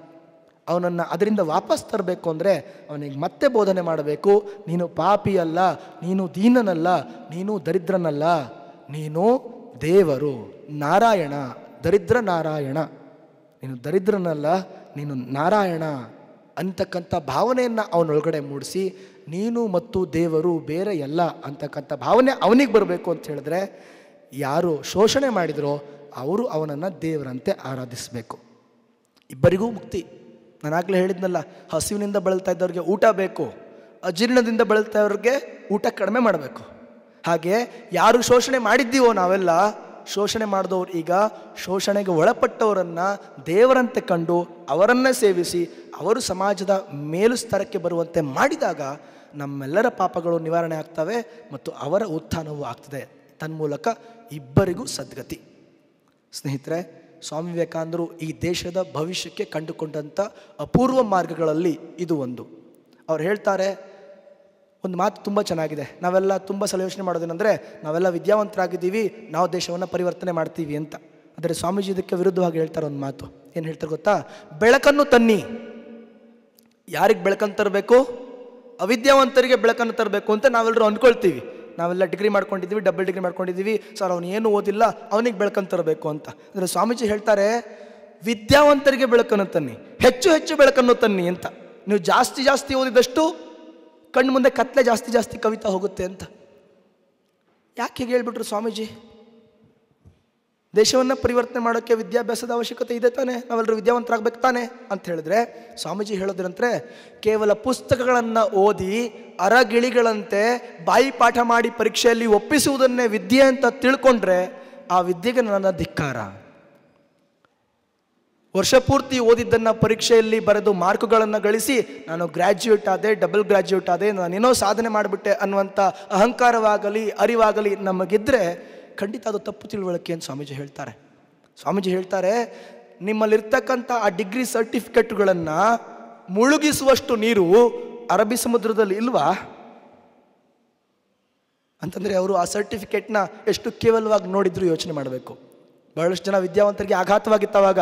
ಅವನನ್ನು ಅದರಿಂದ ವಾಪಸ್ ತರಬೇಕು ಅಂದರೆ ಅವನಿಗೆ ಮತ್ತೆ ಬೋಧನೆ ಮಾಡಬೇಕು ನೀನು ಪಾಪಿಯಲ್ಲ ನೀನು ದೀನನಲ್ಲ ನೀನು ದರಿದ್ರನಲ್ಲ ನೀನು ದೇವರು ನಾರಾಯಣ ದರಿದ್ರ ನಾರಾಯಣ ನೀನು ದರಿದ್ರನಲ್ಲ ನೀನು ನಾರಾಯಣ ಅಂತಕ್ಕಂಥ ಭಾವನೆಯನ್ನು ಅವನೊಳಗಡೆ ಮೂಡಿಸಿ ನೀನು ಮತ್ತು ದೇವರು ಬೇರೆ ಎಲ್ಲ ಅಂತಕ್ಕಂಥ ಭಾವನೆ ಅವನಿಗೆ ಬರಬೇಕು ಅಂತ ಹೇಳಿದ್ರೆ ಯಾರು ಶೋಷಣೆ ಮಾಡಿದರೋ ಅವರು ಅವನನ್ನು ದೇವರಂತೆ ಆರಾಧಿಸಬೇಕು ಇಬ್ಬರಿಗೂ ಮುಕ್ತಿ ನಾನು ಹೇಳಿದ್ನಲ್ಲ ಹಸಿವಿನಿಂದ ಬಳಲ್ತಾ ಇದ್ದವ್ರಿಗೆ ಊಟ ಬೇಕು ಅಜೀರ್ಣದಿಂದ ಬಳಲ್ತಾ ಇವ್ರಿಗೆ ಊಟ ಕಡಿಮೆ ಮಾಡಬೇಕು ಹಾಗೆ ಯಾರು ಶೋಷಣೆ ಮಾಡಿದ್ದೀವೋ ನಾವೆಲ್ಲ ಶೋಷಣೆ ಮಾಡಿದವರು ಈಗ ಶೋಷಣೆಗೆ ಒಳಪಟ್ಟವರನ್ನು ದೇವರಂತೆ ಕಂಡು ಅವರನ್ನು ಸೇವಿಸಿ ಅವರು ಸಮಾಜದ ಮೇಲುಸ್ತರಕ್ಕೆ ಬರುವಂತೆ ಮಾಡಿದಾಗ ನಮ್ಮೆಲ್ಲರ ಪಾಪಗಳು ನಿವಾರಣೆ ಆಗ್ತವೆ ಮತ್ತು ಅವರ ಉತ್ಥಾನವೂ ಆಗ್ತದೆ ತನ್ಮೂಲಕ ಇಬ್ಬರಿಗೂ ಸದ್ಗತಿ ಸ್ನೇಹಿತರೆ ಸ್ವಾಮಿ ವಿವೇಕಾನಂದರು ಈ ದೇಶದ ಭವಿಷ್ಯಕ್ಕೆ ಕಂಡುಕೊಂಡಂಥ ಅಪೂರ್ವ ಮಾರ್ಗಗಳಲ್ಲಿ ಇದು ಒಂದು ಅವ್ರು ಹೇಳ್ತಾರೆ ಒಂದು ಮಾತು ತುಂಬ ಚೆನ್ನಾಗಿದೆ ನಾವೆಲ್ಲ ತುಂಬ ಸಲ ಯೋಚನೆ ಮಾಡೋದೇನೆಂದರೆ ನಾವೆಲ್ಲ ವಿದ್ಯಾವಂತರಾಗಿದ್ದೀವಿ ನಾವು ದೇಶವನ್ನು ಪರಿವರ್ತನೆ ಮಾಡ್ತೀವಿ ಅಂತ ಆದರೆ ಸ್ವಾಮೀಜಿ ಇದಕ್ಕೆ ವಿರುದ್ಧವಾಗಿ ಹೇಳ್ತಾರೆ ಒಂದು ಮಾತು ಏನು ಹೇಳ್ತಾರೆ ಗೊತ್ತಾ ಬೆಳಕನ್ನು ತನ್ನಿ ಯಾರಿಗೆ ಬೆಳಕನ್ನು ತರಬೇಕು ಅವಿದ್ಯಾವಂತರಿಗೆ ಬೆಳಕನ್ನು ತರಬೇಕು ಅಂತ ನಾವೆಲ್ಲರೂ ಅಂದ್ಕೊಳ್ತೀವಿ ನಾವೆಲ್ಲ ಡಿಗ್ರಿ ಮಾಡ್ಕೊಂಡಿದ್ದೀವಿ ಡಬಲ್ ಡಿಗ್ರಿ ಮಾಡ್ಕೊಂಡಿದ್ದೀವಿ ಸರ್ ಅವನು ಏನು ಓದಿಲ್ಲ ಅವನಿಗೆ ಬೆಳಕನ್ನು ತರಬೇಕು ಅಂತ ಅಂದರೆ ಸ್ವಾಮೀಜಿ ಹೇಳ್ತಾರೆ ವಿದ್ಯಾವಂತರಿಗೆ ಬೆಳಕನ್ನು ತನ್ನಿ ಹೆಚ್ಚು ಹೆಚ್ಚು ಬೆಳಕನ್ನು ತನ್ನಿ ಅಂತ ನೀವು ಜಾಸ್ತಿ ಜಾಸ್ತಿ ಓದಿದಷ್ಟು ಕಣ್ಣು ಮುಂದೆ ಕತ್ಲೆ ಜಾಸ್ತಿ ಜಾಸ್ತಿ ಕವಿತಾ ಹೋಗುತ್ತೆ ಅಂತ ಯಾಕೆ ಹೀಗೆ ಹೇಳ್ಬಿಟ್ರು ಸ್ವಾಮೀಜಿ ದೇಶವನ್ನು ಪರಿವರ್ತನೆ ಮಾಡೋಕ್ಕೆ ವಿದ್ಯಾಭ್ಯಾಸದ ಅವಶ್ಯಕತೆ ಇದೆ ತಾನೆ ನಾವೆಲ್ಲರೂ ವಿದ್ಯಾವಂತರಾಗಬೇಕು ತಾನೆ ಅಂತ ಹೇಳಿದ್ರೆ ಸ್ವಾಮೀಜಿ ಹೇಳಿದ್ರಂತೆ ಕೇವಲ ಪುಸ್ತಕಗಳನ್ನು ಓದಿ ಅರಗಿಳಿಗಳಂತೆ ಬಾಯಿ ಪಾಠ ಮಾಡಿ ಪರೀಕ್ಷೆಯಲ್ಲಿ ಒಪ್ಪಿಸುವುದನ್ನೇ ವಿದ್ಯೆ ಅಂತ ತಿಳ್ಕೊಂಡ್ರೆ ಆ ವಿದ್ಯೆಗೆ ನನ್ನ ಧಿಕ್ಕಾರ ವರ್ಷ ಪೂರ್ತಿ ಓದಿದ್ದನ್ನು ಪರೀಕ್ಷೆಯಲ್ಲಿ ಬರೆದು ಮಾರ್ಕುಗಳನ್ನು ಗಳಿಸಿ ನಾನು ಗ್ರಾಜ್ಯುಯೇಟ್ ಆದೆ ಡಬಲ್ ಗ್ರಾಜ್ಯುಯೇಟ್ ಆದೆ ನಾನೇನೋ ಸಾಧನೆ ಮಾಡಿಬಿಟ್ಟೆ ಅನ್ನುವಂಥ ಅಹಂಕಾರವಾಗಲಿ ಅರಿವಾಗಲಿ ನಮಗಿದ್ದರೆ ಖಂಡಿತ ಅದು ತಪ್ಪು ತಿಳುವಳಿಕೆ ಅಂತ ಸ್ವಾಮೀಜಿ ಹೇಳ್ತಾರೆ ಸ್ವಾಮೀಜಿ ಹೇಳ್ತಾರೆ ನಿಮ್ಮಲ್ಲಿರ್ತಕ್ಕಂಥ ಆ ಡಿಗ್ರಿ ಸರ್ಟಿಫಿಕೇಟ್ಗಳನ್ನು ಮುಳುಗಿಸುವಷ್ಟು ನೀರು ಅರಬ್ಬಿ ಸಮುದ್ರದಲ್ಲಿ ಇಲ್ವಾ ಅಂತಂದರೆ ಅವರು ಆ ಸರ್ಟಿಫಿಕೇಟ್ನ ಎಷ್ಟು ಕೇವಲವಾಗಿ ನೋಡಿದ್ರು ಯೋಚನೆ ಮಾಡಬೇಕು ಬಹಳಷ್ಟು ಜನ ವಿದ್ಯಾವಂತರಿಗೆ ಆಘಾತವಾಗಿತ್ತವಾಗ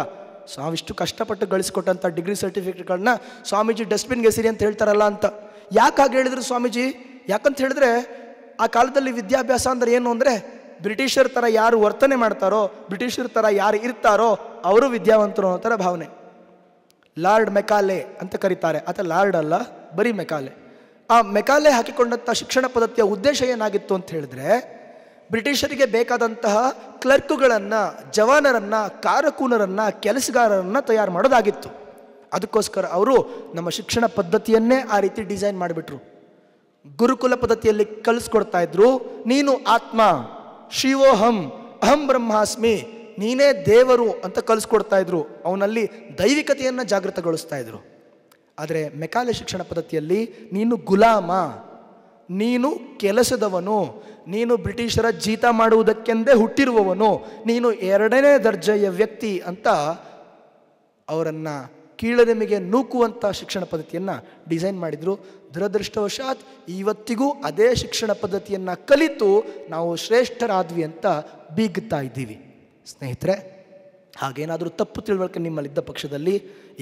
ಸಾವಿಷ್ಟು ಕಷ್ಟಪಟ್ಟು ಗಳಿಸ್ಕೊಟ್ಟಂಥ ಡಿಗ್ರಿ ಸರ್ಟಿಫಿಕೇಟ್ಗಳನ್ನ ಸ್ವಾಮೀಜಿ ಡಸ್ಟ್ಬಿನ್ಗೆ ಎಸಿರಿ ಅಂತ ಹೇಳ್ತಾರಲ್ಲ ಅಂತ ಯಾಕೆ ಹಾಗೆ ಹೇಳಿದ್ರು ಸ್ವಾಮೀಜಿ ಯಾಕಂತ ಹೇಳಿದ್ರೆ ಆ ಕಾಲದಲ್ಲಿ ವಿದ್ಯಾಭ್ಯಾಸ ಅಂದ್ರೆ ಏನು ಅಂದರೆ ಬ್ರಿಟಿಷರ ಥರ ಯಾರು ವರ್ತನೆ ಮಾಡ್ತಾರೋ ಬ್ರಿಟಿಷರ ಥರ ಯಾರು ಇರ್ತಾರೋ ಅವರು ವಿದ್ಯಾವಂತರು ಅನ್ನೋ ಥರ ಭಾವನೆ ಲಾರ್ಡ್ ಮೆಕಾಲೆ ಅಂತ ಕರೀತಾರೆ ಆತ ಲಾರ್ಡ್ ಅಲ್ಲ ಬರೀ ಮೆಕಾಲೆ ಆ ಮೆಕಾಲೆ ಹಾಕಿಕೊಂಡಂಥ ಶಿಕ್ಷಣ ಪದ್ಧತಿಯ ಉದ್ದೇಶ ಏನಾಗಿತ್ತು ಅಂತ ಹೇಳಿದ್ರೆ ಬ್ರಿಟಿಷರಿಗೆ ಬೇಕಾದಂತಹ ಕ್ಲರ್ಕುಗಳನ್ನು ಜವಾನರನ್ನು ಕಾರಕೂನರನ್ನು ಕೆಲಸಗಾರರನ್ನು ತಯಾರು ಮಾಡೋದಾಗಿತ್ತು ಅದಕ್ಕೋಸ್ಕರ ಅವರು ನಮ್ಮ ಶಿಕ್ಷಣ ಪದ್ಧತಿಯನ್ನೇ ಆ ರೀತಿ ಡಿಸೈನ್ ಮಾಡಿಬಿಟ್ರು ಗುರುಕುಲ ಪದ್ಧತಿಯಲ್ಲಿ ಕಲಿಸ್ಕೊಡ್ತಾ ಇದ್ರು ನೀನು ಆತ್ಮ ಶಿವೋಹಂ ಅಹಂ ಬ್ರಹ್ಮಾಸ್ಮಿ ನೀನೇ ದೇವರು ಅಂತ ಕಲಿಸ್ಕೊಡ್ತಾ ಇದ್ರು ಅವನಲ್ಲಿ ದೈವಿಕತೆಯನ್ನು ಜಾಗೃತಗೊಳಿಸ್ತಾ ಇದ್ರು ಆದರೆ ಮೆಕಾಲೆ ಶಿಕ್ಷಣ ಪದ್ಧತಿಯಲ್ಲಿ ನೀನು ಗುಲಾಮ ನೀನು ಕೆಲಸದವನು ನೀನು ಬ್ರಿಟಿಷರ ಜೀತ ಮಾಡುವುದಕ್ಕೆಂದೇ ಹುಟ್ಟಿರುವವನು ನೀನು ಎರಡನೇ ದರ್ಜೆಯ ವ್ಯಕ್ತಿ ಅಂತ ಅವರನ್ನು ಕೀಳದೆಮೆಗೆ ನೂಕುವಂಥ ಶಿಕ್ಷಣ ಪದ್ಧತಿಯನ್ನು ಡಿಸೈನ್ ಮಾಡಿದರು ದುರದೃಷ್ಟವಶಾತ್ ಇವತ್ತಿಗೂ ಅದೇ ಶಿಕ್ಷಣ ಪದ್ಧತಿಯನ್ನು ಕಲಿತು ನಾವು ಶ್ರೇಷ್ಠರಾದ್ವಿ ಅಂತ ಬೀಗುತ್ತಾ ಇದ್ದೀವಿ ಸ್ನೇಹಿತರೆ ಹಾಗೇನಾದರೂ ತಪ್ಪು ತಿಳುವಳಿಕೆ ನಿಮ್ಮಲ್ಲಿದ್ದ ಪಕ್ಷದಲ್ಲಿ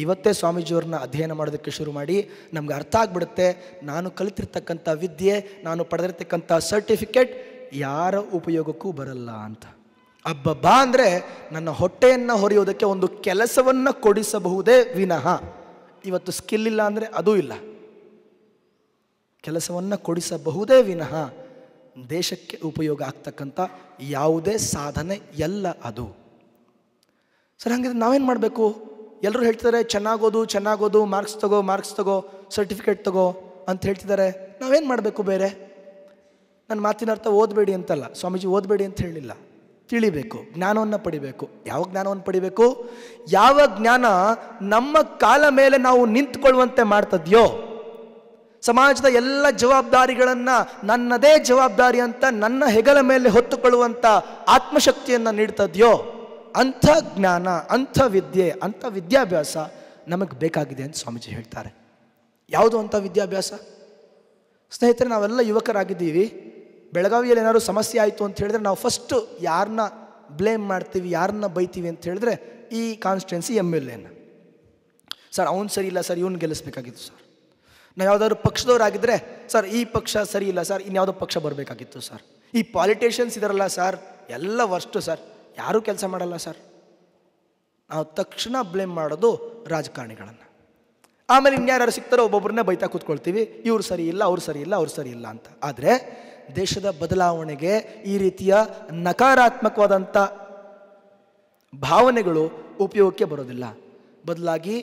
ಇವತ್ತೇ ಸ್ವಾಮೀಜಿಯವ್ರನ್ನ ಅಧ್ಯಯನ ಮಾಡೋದಕ್ಕೆ ಶುರು ಮಾಡಿ ನಮ್ಗೆ ಅರ್ಥ ಆಗ್ಬಿಡುತ್ತೆ ನಾನು ಕಲಿತಿರ್ತಕ್ಕಂಥ ವಿದ್ಯೆ ನಾನು ಪಡೆದಿರ್ತಕ್ಕಂಥ ಸರ್ಟಿಫಿಕೇಟ್ ಯಾರ ಉಪಯೋಗಕ್ಕೂ ಬರಲ್ಲ ಅಂತ ಬಾ ಅಂದರೆ ನನ್ನ ಹೊಟ್ಟೆಯನ್ನು ಹೊರೆಯೋದಕ್ಕೆ ಒಂದು ಕೆಲಸವನ್ನು ಕೊಡಿಸಬಹುದೇ ವಿನಃ ಇವತ್ತು ಸ್ಕಿಲ್ ಇಲ್ಲ ಅಂದರೆ ಅದೂ ಇಲ್ಲ ಕೆಲಸವನ್ನು ಕೊಡಿಸಬಹುದೇ ವಿನಃ ದೇಶಕ್ಕೆ ಉಪಯೋಗ ಆಗ್ತಕ್ಕಂಥ ಯಾವುದೇ ಸಾಧನೆ ಎಲ್ಲ ಅದು ಸರ್ ಹಾಗಿದ್ರೆ ನಾವೇನು ಮಾಡಬೇಕು ಎಲ್ಲರೂ ಹೇಳ್ತಿದ್ದಾರೆ ಚೆನ್ನಾಗೋದು ಚೆನ್ನಾಗೋದು ಮಾರ್ಕ್ಸ್ ತಗೋ ಮಾರ್ಕ್ಸ್ ತಗೋ ಸರ್ಟಿಫಿಕೇಟ್ ತಗೋ ಅಂತ ಹೇಳ್ತಿದ್ದಾರೆ ನಾವೇನು ಮಾಡಬೇಕು ಬೇರೆ ನನ್ನ ಮಾತಿನ ಅರ್ಥ ಓದಬೇಡಿ ಅಂತಲ್ಲ ಸ್ವಾಮೀಜಿ ಓದಬೇಡಿ ಅಂತ ಹೇಳಿಲ್ಲ ತಿಳಿಬೇಕು ಜ್ಞಾನವನ್ನು ಪಡಿಬೇಕು ಯಾವ ಜ್ಞಾನವನ್ನು ಪಡಿಬೇಕು ಯಾವ ಜ್ಞಾನ ನಮ್ಮ ಕಾಲ ಮೇಲೆ ನಾವು ನಿಂತ್ಕೊಳ್ಳುವಂತೆ ಮಾಡ್ತದ್ಯೋ ಸಮಾಜದ ಎಲ್ಲ ಜವಾಬ್ದಾರಿಗಳನ್ನು ನನ್ನದೇ ಜವಾಬ್ದಾರಿ ಅಂತ ನನ್ನ ಹೆಗಲ ಮೇಲೆ ಹೊತ್ತುಕೊಳ್ಳುವಂಥ ಆತ್ಮಶಕ್ತಿಯನ್ನು ನೀಡ್ತದ್ಯೋ ಅಂಥ ಜ್ಞಾನ ಅಂಥ ವಿದ್ಯೆ ಅಂಥ ವಿದ್ಯಾಭ್ಯಾಸ ನಮಗೆ ಬೇಕಾಗಿದೆ ಅಂತ ಸ್ವಾಮೀಜಿ ಹೇಳ್ತಾರೆ ಯಾವುದು ಅಂಥ ವಿದ್ಯಾಭ್ಯಾಸ ಸ್ನೇಹಿತರೆ ನಾವೆಲ್ಲ ಯುವಕರಾಗಿದ್ದೀವಿ ಬೆಳಗಾವಿಯಲ್ಲಿ ಏನಾದ್ರು ಸಮಸ್ಯೆ ಆಯಿತು ಅಂತ ಹೇಳಿದ್ರೆ ನಾವು ಫಸ್ಟು ಯಾರನ್ನ ಬ್ಲೇಮ್ ಮಾಡ್ತೀವಿ ಯಾರನ್ನ ಬೈತೀವಿ ಅಂತ ಹೇಳಿದ್ರೆ ಈ constituency M L A sir ಅವ್ನು ಸರಿ ಇಲ್ಲ ಸರ್ ಇವ್ನು ಗೆಲ್ಲಿಸ್ಬೇಕಾಗಿತ್ತು ಸರ್ ನಾವು ಯಾವುದಾದ್ರು ಪಕ್ಷದವರಾಗಿದ್ದರೆ ಸರ್ ಈ ಪಕ್ಷ ಸರಿ ಇಲ್ಲ ಸರ್ ಇನ್ಯಾವುದೋ ಪಕ್ಷ ಬರಬೇಕಾಗಿತ್ತು ಸರ್ ಈ ಪಾಲಿಟಿಷಿಯನ್ಸ್ ಇದರಲ್ಲ ಸರ್ ಎಲ್ಲ ವರ್ಸ್ಟು ಸರ್ ಯಾರೂ ಕೆಲಸ ಮಾಡಲ್ಲ ಸರ್ ನಾವು ತಕ್ಷಣ ಬ್ಲೇಮ್ ಮಾಡೋದು ರಾಜಕಾರಣಿಗಳನ್ನು ಆಮೇಲೆ ಇನ್ಯಾರು ಸಿಗ್ತಾರೋ ಒಬ್ಬೊಬ್ಬರನ್ನೇ ಬೈತಾ ಕೂತ್ಕೊಳ್ತೀವಿ ಇವ್ರು ಸರಿ ಇಲ್ಲ ಅವ್ರು ಸರಿ ಇಲ್ಲ ಅವ್ರು ಸರಿ ಇಲ್ಲ ಅಂತ ಆದರೆ ದೇಶದ ಬದಲಾವಣೆಗೆ ಈ ರೀತಿಯ ನಕಾರಾತ್ಮಕವಾದಂಥ ಭಾವನೆಗಳು ಉಪಯೋಗಕ್ಕೆ ಬರೋದಿಲ್ಲ ಬದಲಾಗಿ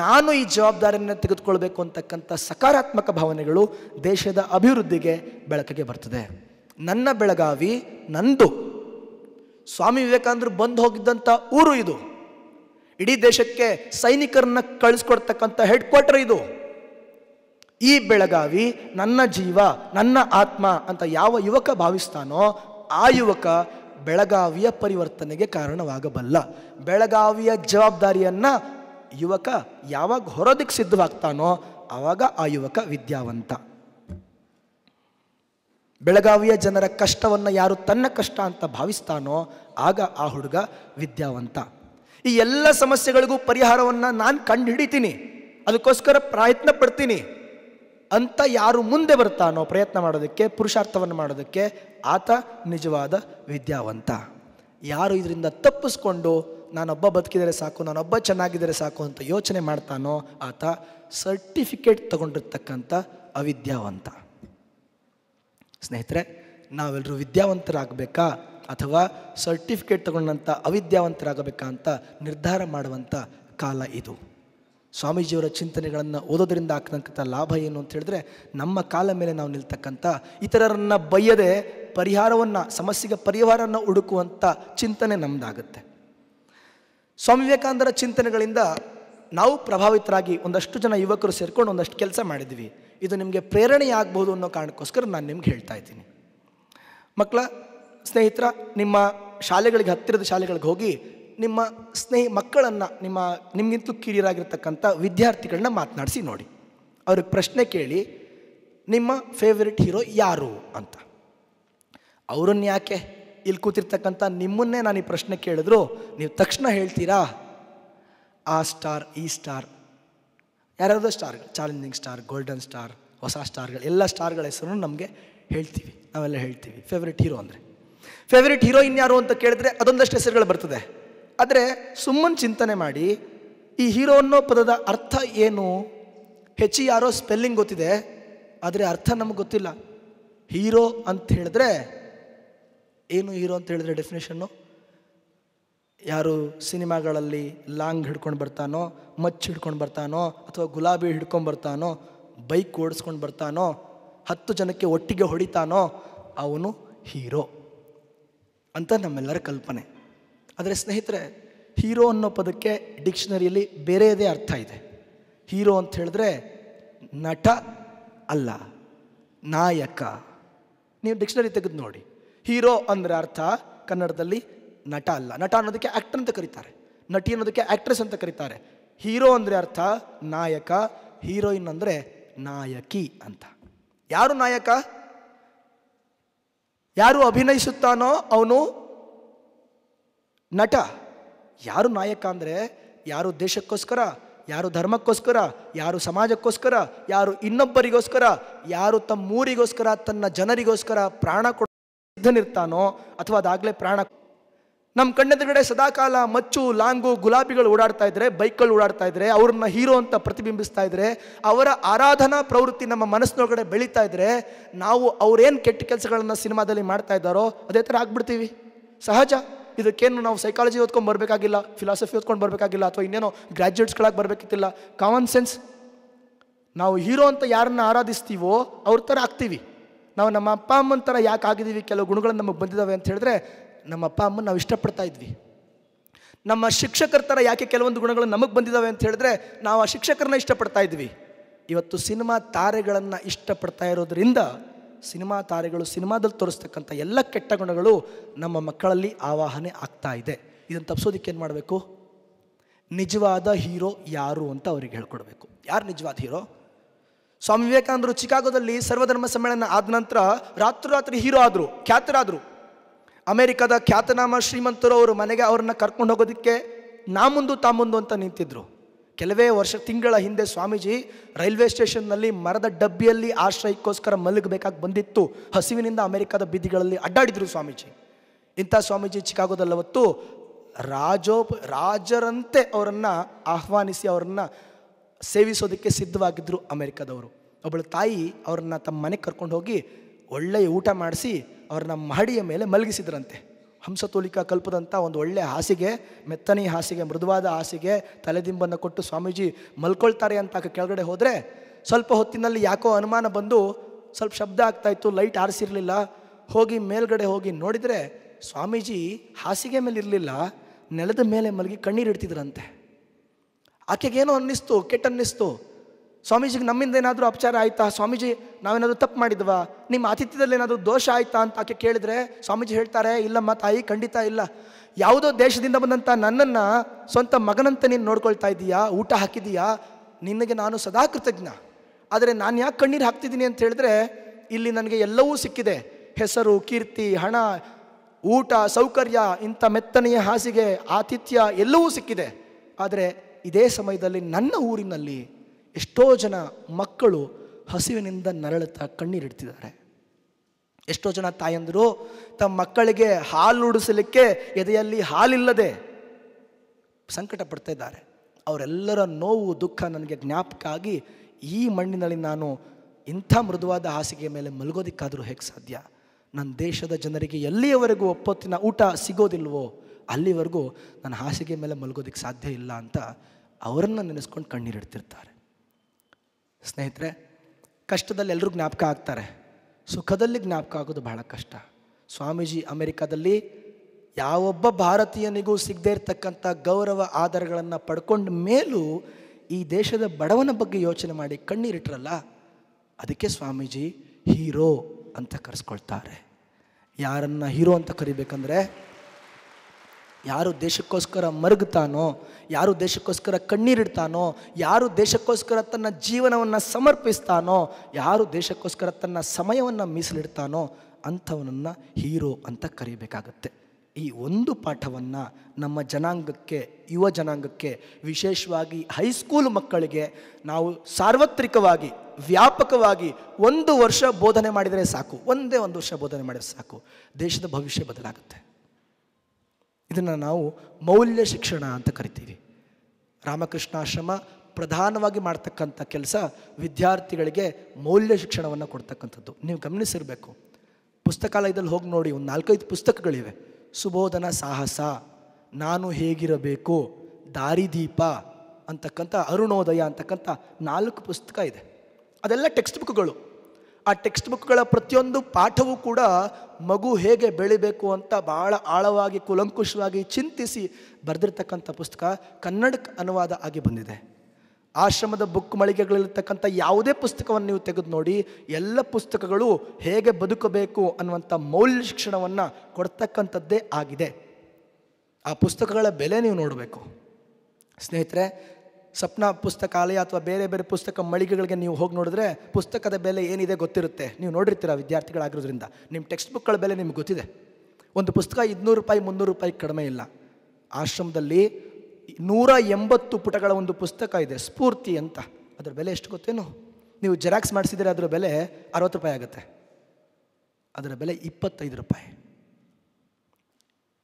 ನಾನು ಈ ಜವಾಬ್ದಾರಿಯನ್ನು ತೆಗೆದುಕೊಳ್ಬೇಕು ಅಂತಕ್ಕಂಥ ಸಕಾರಾತ್ಮಕ ಭಾವನೆಗಳು ದೇಶದ ಅಭಿವೃದ್ಧಿಗೆ ಬೆಳಕಿಗೆ ಬರ್ತದೆ ನನ್ನ ಬೆಳಗಾವಿ ನಂದು ಸ್ವಾಮಿ ವಿವೇಕಾನಂದರು ಬಂದು ಹೋಗಿದ್ದಂಥ ಊರು ಇದು ಇಡೀ ದೇಶಕ್ಕೆ ಸೈನಿಕರನ್ನ ಕಳಿಸ್ಕೊಡ್ತಕ್ಕಂಥ ಹೆಡ್ ಕ್ವಾರ್ಟರ್ ಇದು ಈ ಬೆಳಗಾವಿ ನನ್ನ ಜೀವ ನನ್ನ ಆತ್ಮ ಅಂತ ಯಾವ ಯುವಕ ಭಾವಿಸ್ತಾನೋ ಆ ಯುವಕ ಬೆಳಗಾವಿಯ ಪರಿವರ್ತನೆಗೆ ಕಾರಣವಾಗಬಲ್ಲ ಬೆಳಗಾವಿಯ ಜವಾಬ್ದಾರಿಯನ್ನು ಯುವಕ ಯಾವಾಗ ಹೊರದಕ್ಕೆ ಸಿದ್ಧವಾಗ್ತಾನೋ ಆವಾಗ ಆ ಯುವಕ ವಿದ್ಯಾವಂತ ಬೆಳಗಾವಿಯ ಜನರ ಕಷ್ಟವನ್ನು ಯಾರು ತನ್ನ ಕಷ್ಟ ಅಂತ ಭಾವಿಸ್ತಾನೋ ಆಗ ಆ ಹುಡುಗ ವಿದ್ಯಾವಂತ ಈ ಎಲ್ಲ ಸಮಸ್ಯೆಗಳಿಗೂ ಪರಿಹಾರವನ್ನು ನಾನು ಕಂಡುಹಿಡಿತೀನಿ ಅದಕ್ಕೋಸ್ಕರ ಪ್ರಯತ್ನ ಪಡ್ತೀನಿ ಅಂತ ಯಾರು ಮುಂದೆ ಬರ್ತಾನೋ ಪ್ರಯತ್ನ ಮಾಡೋದಕ್ಕೆ ಪುರುಷಾರ್ಥವನ್ನು ಮಾಡೋದಕ್ಕೆ ಆತ ನಿಜವಾದ ವಿದ್ಯಾವಂತ ಯಾರು ಇದರಿಂದ ತಪ್ಪಿಸ್ಕೊಂಡು ನಾನೊಬ್ಬ ಬದುಕಿದರೆ ಸಾಕು ನಾನೊಬ್ಬ ಚೆನ್ನಾಗಿದ್ದರೆ ಸಾಕು ಅಂತ ಯೋಚನೆ ಮಾಡ್ತಾನೋ ಆತ ಸರ್ಟಿಫಿಕೇಟ್ ತಗೊಂಡಿರ್ತಕ್ಕಂಥ ಅವಿದ್ಯಾವಂತ ಸ್ನೇಹಿತರೆ ನಾವೆಲ್ಲರೂ ವಿದ್ಯಾವಂತರಾಗಬೇಕಾ ಅಥವಾ ಸರ್ಟಿಫಿಕೇಟ್ ತಗೊಂಡಂಥ ಅವಿದ್ಯಾವಂತರಾಗಬೇಕಾ ಅಂತ ನಿರ್ಧಾರ ಮಾಡುವಂಥ ಕಾಲ ಇದು ಸ್ವಾಮೀಜಿಯವರ ಚಿಂತನೆಗಳನ್ನು ಓದೋದರಿಂದ ಹಾಕ್ತಕ್ಕಂಥ ಲಾಭ ಏನು ಅಂತ ಹೇಳಿದ್ರೆ ನಮ್ಮ ಕಾಲ ಮೇಲೆ ನಾವು ನಿಲ್ತಕ್ಕಂಥ ಇತರರನ್ನು ಬಯ್ಯದೆ ಪರಿಹಾರವನ್ನು ಸಮಸ್ಯೆಗೆ ಪರಿಹಾರವನ್ನು ಹುಡುಕುವಂಥ ಚಿಂತನೆ ನಮ್ಮದಾಗುತ್ತೆ ಸ್ವಾಮಿ ವಿವೇಕಾನಂದರ ಚಿಂತನೆಗಳಿಂದ ನಾವು ಪ್ರಭಾವಿತರಾಗಿ ಒಂದಷ್ಟು ಜನ ಯುವಕರು ಸೇರಿಕೊಂಡು ಒಂದಷ್ಟು ಕೆಲಸ ಮಾಡಿದ್ವಿ ಇದು ನಿಮಗೆ ಪ್ರೇರಣೆಯಾಗಬಹುದು ಅನ್ನೋ ಕಾರಣಕ್ಕೋಸ್ಕರ ನಾನು ನಿಮ್ಗೆ ಹೇಳ್ತಾ ಇದ್ದೀನಿ ಮಕ್ಕಳ ಸ್ನೇಹಿತರ ನಿಮ್ಮ ಶಾಲೆಗಳಿಗೆ ಹತ್ತಿರದ ಶಾಲೆಗಳಿಗೆ ಹೋಗಿ ನಿಮ್ಮ ಸ್ನೇಹಿ ಮಕ್ಕಳನ್ನು ನಿಮ್ಮ ನಿಮಗಿಂತಲೂ ಕಿರಿಯರಾಗಿರ್ತಕ್ಕಂಥ ವಿದ್ಯಾರ್ಥಿಗಳನ್ನ ಮಾತನಾಡಿಸಿ ನೋಡಿ ಅವ್ರಿಗೆ ಪ್ರಶ್ನೆ ಕೇಳಿ ನಿಮ್ಮ ಫೇವ್ರೆಟ್ ಹೀರೋ ಯಾರು ಅಂತ ಅವ್ರನ್ನ ಯಾಕೆ ಇಲ್ಲಿ ಕೂತಿರ್ತಕ್ಕಂಥ ನಿಮ್ಮನ್ನೇ ನಾನು ಈ ಪ್ರಶ್ನೆ ಕೇಳಿದ್ರು ನೀವು ತಕ್ಷಣ ಹೇಳ್ತೀರಾ ಆ ಸ್ಟಾರ್ ಈ ಸ್ಟಾರ್ ಯಾರ್ಯಾರ್ದೋ ಸ್ಟಾರ್ಗಳು ಚಾಲೆಂಜಿಂಗ್ ಸ್ಟಾರ್ ಗೋಲ್ಡನ್ ಸ್ಟಾರ್ ಹೊಸ ಸ್ಟಾರ್ಗಳು ಎಲ್ಲ ಸ್ಟಾರ್ಗಳ ಹೆಸರು ನಮಗೆ ಹೇಳ್ತೀವಿ ನಾವೆಲ್ಲ ಹೇಳ್ತೀವಿ ಫೇವ್ರೆಟ್ ಹೀರೋ ಅಂದರೆ ಫೇವ್ರೆಟ್ ಹೀರೋ ಇನ್ಯಾರು ಅಂತ ಕೇಳಿದ್ರೆ ಅದೊಂದಷ್ಟು ಹೆಸರುಗಳು ಬರ್ತದೆ ಆದರೆ ಸುಮ್ಮನೆ ಚಿಂತನೆ ಮಾಡಿ ಈ ಹೀರೋ ಅನ್ನೋ ಪದದ ಅರ್ಥ ಏನು ಹೆಚ್ಚಿ ಯಾರೋ ಸ್ಪೆಲ್ಲಿಂಗ್ ಗೊತ್ತಿದೆ ಆದರೆ ಅರ್ಥ ನಮಗೆ ಗೊತ್ತಿಲ್ಲ ಹೀರೋ ಅಂತ ಹೇಳಿದ್ರೆ ಏನು ಹೀರೋ ಅಂತ ಹೇಳಿದ್ರೆ ಡೆಫಿನೇಷನ್ನು ಯಾರು ಸಿನಿಮಾಗಳಲ್ಲಿ ಲಾಂಗ್ ಹಿಡ್ಕೊಂಡು ಬರ್ತಾನೋ ಮಚ್ಚ ಹಿಡ್ಕೊಂಡು ಬರ್ತಾನೋ ಅಥವಾ ಗುಲಾಬಿ ಹಿಡ್ಕೊಂಡು ಬರ್ತಾನೋ ಬೈಕ್ ಓಡಿಸ್ಕೊಂಡು ಬರ್ತಾನೋ ಹತ್ತು ಜನಕ್ಕೆ ಒಟ್ಟಿಗೆ ಹೊಡಿತಾನೋ ಅವನು ಹೀರೋ ಅಂತ ನಮ್ಮೆಲ್ಲರ ಕಲ್ಪನೆ ಆದರೆ ಸ್ನೇಹಿತರೆ ಹೀರೋ ಅನ್ನೋ ಪದಕ್ಕೆ ಡಿಕ್ಷನರಿಯಲ್ಲಿ ಬೇರೆಯದೇ ಅರ್ಥ ಇದೆ ಹೀರೋ ಅಂತ ಹೇಳಿದ್ರೆ ನಟ ಅಲ್ಲ ನಾಯಕ ನೀವು ಡಿಕ್ಷನರಿ ತೆಗೆದು ನೋಡಿ ಹೀರೋ ಅಂದರೆ ಅರ್ಥ ಕನ್ನಡದಲ್ಲಿ ನಟ ಅಲ್ಲ ನಟ ಅನ್ನೋದಕ್ಕೆ ಆ್ಯಕ್ಟರ್ ಅಂತ ಕರೀತಾರೆ ನಟಿ ಅನ್ನೋದಕ್ಕೆ ಆ್ಯಕ್ಟ್ರೆಸ್ ಅಂತ ಕರೀತಾರೆ ಹೀರೋ ಅಂದರೆ ಅರ್ಥ ನಾಯಕ ಹೀರೋಯಿನ್ ಅಂದರೆ ನಾಯಕಿ ಅಂತ ಯಾರು ನಾಯಕ ಯಾರು ಅಭಿನಯಿಸುತ್ತಾನೋ ಅವನು ನಟ ಯಾರು ನಾಯಕ ಅಂದರೆ ಯಾರು ದೇಶಕ್ಕೋಸ್ಕರ ಯಾರು ಧರ್ಮಕ್ಕೋಸ್ಕರ ಯಾರು ಸಮಾಜಕ್ಕೋಸ್ಕರ ಯಾರು ಇನ್ನೊಬ್ಬರಿಗೋಸ್ಕರ ಯಾರು ತಮ್ಮೂರಿಗೋಸ್ಕರ ತನ್ನ ಜನರಿಗೋಸ್ಕರ ಪ್ರಾಣ ಕೊಡ ಸಿದ್ಧನಿರ್ತಾನೋ ಅಥವಾ ಅದಾಗಲೇ ಪ್ರಾಣ ನಮ್ಮ ಕಣ್ಣೆದುರುಗಡೆ ಸದಾಕಾಲ ಮಚ್ಚು ಲಾಂಗು ಗುಲಾಬಿಗಳು ಓಡಾಡ್ತಾ ಇದ್ರೆ ಬೈಕ್ಗಳು ಓಡಾಡ್ತಾ ಇದ್ರೆ ಅವ್ರನ್ನ ಹೀರೋ ಅಂತ ಪ್ರತಿಬಿಂಬಿಸ್ತಾ ಇದ್ರೆ ಅವರ ಆರಾಧನಾ ಪ್ರವೃತ್ತಿ ನಮ್ಮ ಮನಸ್ಸಿನೊಳಗಡೆ ಬೆಳೀತಾ ಇದ್ರೆ ನಾವು ಅವ್ರೇನು ಕೆಟ್ಟ ಕೆಲಸಗಳನ್ನು ಸಿನಿಮಾದಲ್ಲಿ ಮಾಡ್ತಾ ಇದ್ದಾರೋ ಅದೇ ಥರ ಆಗ್ಬಿಡ್ತೀವಿ ಸಹಜ ಇದಕ್ಕೇನು ನಾವು ಸೈಕಾಲಜಿ ಓದ್ಕೊಂಡು ಬರಬೇಕಾಗಿಲ್ಲ ಫಿಲಾಸಫಿ ಓದ್ಕೊಂಡು ಬರಬೇಕಾಗಿಲ್ಲ ಅಥವಾ ಇನ್ನೇನೋ ಗ್ರ್ಯಾಜುಯೇಟ್ಸ್ಗಳಾಗಿ ಬರಬೇಕಿತ್ತಿಲ್ಲ ಕಾಮನ್ ಸೆನ್ಸ್ ನಾವು ಹೀರೋ ಅಂತ ಯಾರನ್ನ ಆರಾಧಿಸ್ತೀವೋ ಅವ್ರ ಥರ ಆಗ್ತೀವಿ ನಾವು ನಮ್ಮ ಅಪ್ಪ ಅಮ್ಮನ ಥರ ಯಾಕೆ ಆಗಿದ್ದೀವಿ ಕೆಲವು ಗುಣಗಳು ನಮಗೆ ಬಂದಿದ್ದಾವೆ ಅಂತ ಹೇಳಿದ್ರೆ ನಮ್ಮ ಅಪ್ಪ ಅಮ್ಮ ನಾವು ಇಷ್ಟಪಡ್ತಾ ಇದ್ವಿ ನಮ್ಮ ಶಿಕ್ಷಕರ ಥರ ಯಾಕೆ ಕೆಲವೊಂದು ಗುಣಗಳು ನಮಗೆ ಬಂದಿದ್ದಾವೆ ಅಂತ ಹೇಳಿದ್ರೆ ನಾವು ಆ ಶಿಕ್ಷಕರನ್ನ ಇಷ್ಟಪಡ್ತಾ ಇದ್ವಿ ಇವತ್ತು ಸಿನಿಮಾ ತಾರೆಗಳನ್ನು ಇಷ್ಟಪಡ್ತಾ ಇರೋದರಿಂದ ಸಿನಿಮಾ ತಾರೆಗಳು ಸಿನಿಮಾದಲ್ಲಿ ತೋರಿಸ್ತಕ್ಕಂಥ ಎಲ್ಲ ಕೆಟ್ಟ ಗುಣಗಳು ನಮ್ಮ ಮಕ್ಕಳಲ್ಲಿ ಆವಾಹನೆ ಆಗ್ತಾ ಇದೆ ಇದನ್ನು ತಪ್ಪಿಸೋದಕ್ಕೆ ಏನು ಮಾಡಬೇಕು ನಿಜವಾದ ಹೀರೋ ಯಾರು ಅಂತ ಅವ್ರಿಗೆ ಹೇಳ್ಕೊಡ್ಬೇಕು ಯಾರು ನಿಜವಾದ ಹೀರೋ ಸ್ವಾಮಿ ವಿವೇಕಾನಂದರು ಚಿಕಾಗೋದಲ್ಲಿ ಸರ್ವಧರ್ಮ ಸಮ್ಮೇಳನ ಆದ ನಂತರ ರಾತ್ರಿ ಹೀರೋ ಆದರು ಖ್ಯಾತರಾದರು ಅಮೆರಿಕದ ಖ್ಯಾತನಾಮ ಶ್ರೀಮಂತರು ಅವರು ಮನೆಗೆ ಅವ್ರನ್ನ ಕರ್ಕೊಂಡು ಹೋಗೋದಕ್ಕೆ ನಾ ಮುಂದು ತಾ ಮುಂದು ಅಂತ ನಿಂತಿದ್ರು ಕೆಲವೇ ವರ್ಷ ತಿಂಗಳ ಹಿಂದೆ ಸ್ವಾಮೀಜಿ ರೈಲ್ವೆ ಸ್ಟೇಷನ್ನಲ್ಲಿ ಮರದ ಡಬ್ಬಿಯಲ್ಲಿ ಆಶ್ರಯಕ್ಕೋಸ್ಕರ ಮಲಗಬೇಕಾಗಿ ಬಂದಿತ್ತು ಹಸಿವಿನಿಂದ ಅಮೆರಿಕದ ಬೀದಿಗಳಲ್ಲಿ ಅಡ್ಡಾಡಿದರು ಸ್ವಾಮೀಜಿ ಇಂಥ ಸ್ವಾಮೀಜಿ ಚಿಕಾಗೋದಲ್ಲವತ್ತು ರಾಜೋಪ ರಾಜರಂತೆ ಅವರನ್ನು ಆಹ್ವಾನಿಸಿ ಅವರನ್ನು ಸೇವಿಸೋದಕ್ಕೆ ಸಿದ್ಧವಾಗಿದ್ದರು ಅಮೆರಿಕದವರು ಒಬ್ಬಳ ತಾಯಿ ಅವರನ್ನು ತಮ್ಮ ಮನೆಗೆ ಕರ್ಕೊಂಡು ಹೋಗಿ ಒಳ್ಳೆಯ ಊಟ ಮಾಡಿಸಿ ಅವ್ರನ್ನ ಮಹಡಿಯ ಮೇಲೆ ಮಲಗಿಸಿದ್ರಂತೆ ಹಂಸತೋಲಿಕ ಕಲ್ಪದಂಥ ಒಂದು ಒಳ್ಳೆಯ ಹಾಸಿಗೆ ಮೆತ್ತನೆ ಹಾಸಿಗೆ ಮೃದುವಾದ ಹಾಸಿಗೆ ತಲೆದಿಂಬನ್ನು ಕೊಟ್ಟು ಸ್ವಾಮೀಜಿ ಮಲ್ಕೊಳ್ತಾರೆ ಅಂತ ಕೆಳಗಡೆ ಹೋದರೆ ಸ್ವಲ್ಪ ಹೊತ್ತಿನಲ್ಲಿ ಯಾಕೋ ಅನುಮಾನ ಬಂದು ಸ್ವಲ್ಪ ಶಬ್ದ ಆಗ್ತಾಯಿತ್ತು ಲೈಟ್ ಆರಿಸಿರಲಿಲ್ಲ ಹೋಗಿ ಮೇಲ್ಗಡೆ ಹೋಗಿ ನೋಡಿದರೆ ಸ್ವಾಮೀಜಿ ಹಾಸಿಗೆ ಮೇಲೆ ಇರಲಿಲ್ಲ ನೆಲದ ಮೇಲೆ ಮಲಗಿ ಕಣ್ಣೀರಿಡ್ತಿದ್ರಂತೆ ಆಕೆಗೇನೋ ಅನ್ನಿಸ್ತು ಕೆಟ್ಟ ಅನ್ನಿಸ್ತು ಸ್ವಾಮೀಜಿಗೆ ನಮ್ಮಿಂದ ಏನಾದರೂ ಅಪಚಾರ ಆಯಿತಾ ಸ್ವಾಮೀಜಿ ನಾವೇನಾದರೂ ತಪ್ಪು ಮಾಡಿದ್ವಾ ನಿಮ್ಮ ಆತಿಥ್ಯದಲ್ಲಿ ಏನಾದರೂ ದೋಷ ಆಯಿತಾ ಅಂತ ಆಕೆ ಕೇಳಿದ್ರೆ ಸ್ವಾಮೀಜಿ ಹೇಳ್ತಾರೆ ಇಲ್ಲಮ್ಮ ತಾಯಿ ಖಂಡಿತ ಇಲ್ಲ ಯಾವುದೋ ದೇಶದಿಂದ ಬಂದಂಥ ನನ್ನನ್ನು ಸ್ವಂತ ಮಗನಂತ ನೀನು ನೋಡ್ಕೊಳ್ತಾ ಇದ್ದೀಯಾ ಊಟ ಹಾಕಿದೀಯಾ ನಿನಗೆ ನಾನು ಸದಾ ಕೃತಜ್ಞ ಆದರೆ ನಾನು ಯಾಕೆ ಕಣ್ಣೀರು ಹಾಕ್ತಿದ್ದೀನಿ ಅಂತ ಹೇಳಿದ್ರೆ ಇಲ್ಲಿ ನನಗೆ ಎಲ್ಲವೂ ಸಿಕ್ಕಿದೆ ಹೆಸರು ಕೀರ್ತಿ ಹಣ ಊಟ ಸೌಕರ್ಯ ಇಂಥ ಮೆತ್ತನೆಯ ಹಾಸಿಗೆ ಆತಿಥ್ಯ ಎಲ್ಲವೂ ಸಿಕ್ಕಿದೆ ಆದರೆ ಇದೇ ಸಮಯದಲ್ಲಿ ನನ್ನ ಊರಿನಲ್ಲಿ ಎಷ್ಟೋ ಜನ ಮಕ್ಕಳು ಹಸಿವಿನಿಂದ ನರಳುತ್ತಾ ಕಣ್ಣೀರಿಡ್ತಿದ್ದಾರೆ ಎಷ್ಟೋ ಜನ ತಾಯಂದರು ತಮ್ಮ ಮಕ್ಕಳಿಗೆ ಹಾಲು ಉಡಿಸಲಿಕ್ಕೆ ಎದೆಯಲ್ಲಿ ಹಾಲಿಲ್ಲದೆ ಸಂಕಟ ಪಡ್ತಾ ಇದ್ದಾರೆ ಅವರೆಲ್ಲರ ನೋವು ದುಃಖ ನನಗೆ ಜ್ಞಾಪಕಾಗಿ ಈ ಮಣ್ಣಿನಲ್ಲಿ ನಾನು ಇಂಥ ಮೃದುವಾದ ಹಾಸಿಗೆ ಮೇಲೆ ಮಲ್ಗೋದಿಕ್ಕಾದರೂ ಹೇಗೆ ಸಾಧ್ಯ ನನ್ನ ದೇಶದ ಜನರಿಗೆ ಎಲ್ಲಿಯವರೆಗೂ ಒಪ್ಪತ್ತಿನ ಊಟ ಸಿಗೋದಿಲ್ವೋ ಅಲ್ಲಿವರೆಗೂ ನನ್ನ ಹಾಸಿಗೆ ಮೇಲೆ ಮಲಗೋದಿಕ್ಕೆ ಸಾಧ್ಯ ಇಲ್ಲ ಅಂತ ಅವರನ್ನು ನೆನೆಸ್ಕೊಂಡು ಕಣ್ಣೀರಿಡ್ತಿರ್ತಾರೆ ಸ್ನೇಹಿತರೆ ಕಷ್ಟದಲ್ಲಿ ಎಲ್ಲರೂ ಜ್ಞಾಪಕ ಆಗ್ತಾರೆ ಸುಖದಲ್ಲಿ ಜ್ಞಾಪಕ ಆಗೋದು ಬಹಳ ಕಷ್ಟ ಸ್ವಾಮೀಜಿ ಅಮೆರಿಕಾದಲ್ಲಿ ಯಾವೊಬ್ಬ ಭಾರತೀಯನಿಗೂ ಸಿಗದೇ ಇರತಕ್ಕಂಥ ಗೌರವ ಆಧಾರಗಳನ್ನು ಪಡ್ಕೊಂಡ ಮೇಲೂ ಈ ದೇಶದ ಬಡವನ ಬಗ್ಗೆ ಯೋಚನೆ ಮಾಡಿ ಕಣ್ಣೀರಿಟ್ರಲ್ಲ ಅದಕ್ಕೆ ಸ್ವಾಮೀಜಿ ಹೀರೋ ಅಂತ ಕರೆಸ್ಕೊಳ್ತಾರೆ ಯಾರನ್ನು ಹೀರೋ ಅಂತ ಕರಿಬೇಕಂದ್ರೆ ಯಾರು ದೇಶಕ್ಕೋಸ್ಕರ ಮರುಗುತ್ತಾನೋ ಯಾರು ದೇಶಕ್ಕೋಸ್ಕರ ಕಣ್ಣೀರಿಡ್ತಾನೋ ಯಾರು ದೇಶಕ್ಕೋಸ್ಕರ ತನ್ನ ಜೀವನವನ್ನು ಸಮರ್ಪಿಸ್ತಾನೋ ಯಾರು ದೇಶಕ್ಕೋಸ್ಕರ ತನ್ನ ಸಮಯವನ್ನು ಮೀಸಲಿಡ್ತಾನೋ ಅಂಥವನನ್ನು ಹೀರೋ ಅಂತ ಕರೀಬೇಕಾಗತ್ತೆ ಈ ಒಂದು ಪಾಠವನ್ನು ನಮ್ಮ ಜನಾಂಗಕ್ಕೆ ಯುವ ಜನಾಂಗಕ್ಕೆ ವಿಶೇಷವಾಗಿ ಹೈಸ್ಕೂಲ್ ಮಕ್ಕಳಿಗೆ ನಾವು ಸಾರ್ವತ್ರಿಕವಾಗಿ ವ್ಯಾಪಕವಾಗಿ ಒಂದು ವರ್ಷ ಬೋಧನೆ ಮಾಡಿದರೆ ಸಾಕು ಒಂದೇ ಒಂದು ವರ್ಷ ಬೋಧನೆ ಮಾಡಿದರೆ ಸಾಕು ದೇಶದ ಭವಿಷ್ಯ ಬದಲಾಗುತ್ತೆ ಇದನ್ನು ನಾವು ಮೌಲ್ಯ ಶಿಕ್ಷಣ ಅಂತ ಕರಿತೀವಿ ರಾಮಕೃಷ್ಣಾಶ್ರಮ ಪ್ರಧಾನವಾಗಿ ಮಾಡ್ತಕ್ಕಂಥ ಕೆಲಸ ವಿದ್ಯಾರ್ಥಿಗಳಿಗೆ ಮೌಲ್ಯ ಶಿಕ್ಷಣವನ್ನು ಕೊಡ್ತಕ್ಕಂಥದ್ದು ನೀವು ಗಮನಿಸಿರಬೇಕು ಪುಸ್ತಕಾಲಯದಲ್ಲಿ ಹೋಗಿ ನೋಡಿ ಒಂದು ನಾಲ್ಕೈದು ಪುಸ್ತಕಗಳಿವೆ ಸುಬೋಧನ ಸಾಹಸ ನಾನು ಹೇಗಿರಬೇಕು ದಾರಿದೀಪ ಅಂತಕ್ಕಂಥ ಅರುಣೋದಯ ಅಂತಕ್ಕಂಥ ನಾಲ್ಕು ಪುಸ್ತಕ ಇದೆ ಅದೆಲ್ಲ ಟೆಕ್ಸ್ಟ್ ಬುಕ್ಗಳು ಆ ಟೆಕ್ಸ್ಟ್ ಬುಕ್ಗಳ ಪ್ರತಿಯೊಂದು ಪಾಠವೂ ಕೂಡ ಮಗು ಹೇಗೆ ಬೆಳಿಬೇಕು ಅಂತ ಭಾಳ ಆಳವಾಗಿ ಕುಲಂಕುಷವಾಗಿ ಚಿಂತಿಸಿ ಬರೆದಿರ್ತಕ್ಕಂಥ ಪುಸ್ತಕ ಕನ್ನಡಕ್ಕೆ ಅನುವಾದ ಆಗಿ ಬಂದಿದೆ ಆಶ್ರಮದ ಬುಕ್ ಮಳಿಗೆಗಳಲ್ಲಿರ್ತಕ್ಕಂಥ ಯಾವುದೇ ಪುಸ್ತಕವನ್ನು ನೀವು ತೆಗೆದು ನೋಡಿ ಎಲ್ಲ ಪುಸ್ತಕಗಳು ಹೇಗೆ ಬದುಕಬೇಕು ಅನ್ನುವಂಥ ಮೌಲ್ಯ ಶಿಕ್ಷಣವನ್ನು ಕೊಡ್ತಕ್ಕಂಥದ್ದೇ ಆಗಿದೆ ಆ ಪುಸ್ತಕಗಳ ಬೆಲೆ ನೀವು ನೋಡಬೇಕು ಸ್ನೇಹಿತರೆ ಸಪ್ನ ಪುಸ್ತಕಾಲಯ ಅಥವಾ ಬೇರೆ ಬೇರೆ ಪುಸ್ತಕ ಮಳಿಗೆಗಳಿಗೆ ನೀವು ಹೋಗಿ ನೋಡಿದ್ರೆ ಪುಸ್ತಕದ ಬೆಲೆ ಏನಿದೆ ಗೊತ್ತಿರುತ್ತೆ ನೀವು ನೋಡಿರ್ತೀರ ವಿದ್ಯಾರ್ಥಿಗಳಾಗಿರೋದ್ರಿಂದ ನಿಮ್ಮ ಟೆಕ್ಸ್ಟ್ ಬುಕ್ಗಳ ಬೆಲೆ ನಿಮ್ಗೆ ಗೊತ್ತಿದೆ ಒಂದು ಪುಸ್ತಕ ಇನ್ನೂರು ರೂಪಾಯಿ ಮುನ್ನೂರು ರೂಪಾಯಿ ಕಡಿಮೆ ಇಲ್ಲ ಆಶ್ರಮದಲ್ಲಿ ನೂರ ಎಂಬತ್ತು ಪುಟಗಳ ಒಂದು ಪುಸ್ತಕ ಇದೆ ಸ್ಫೂರ್ತಿ ಅಂತ ಅದರ ಬೆಲೆ ಎಷ್ಟು ಗೊತ್ತೇನು ನೀವು ಜೆರಾಕ್ಸ್ ಮಾಡಿಸಿದರೆ ಅದರ ಬೆಲೆ ಅರವತ್ತು ರೂಪಾಯಿ ಆಗುತ್ತೆ ಅದರ ಬೆಲೆ ಇಪ್ಪತ್ತೈದು ರೂಪಾಯಿ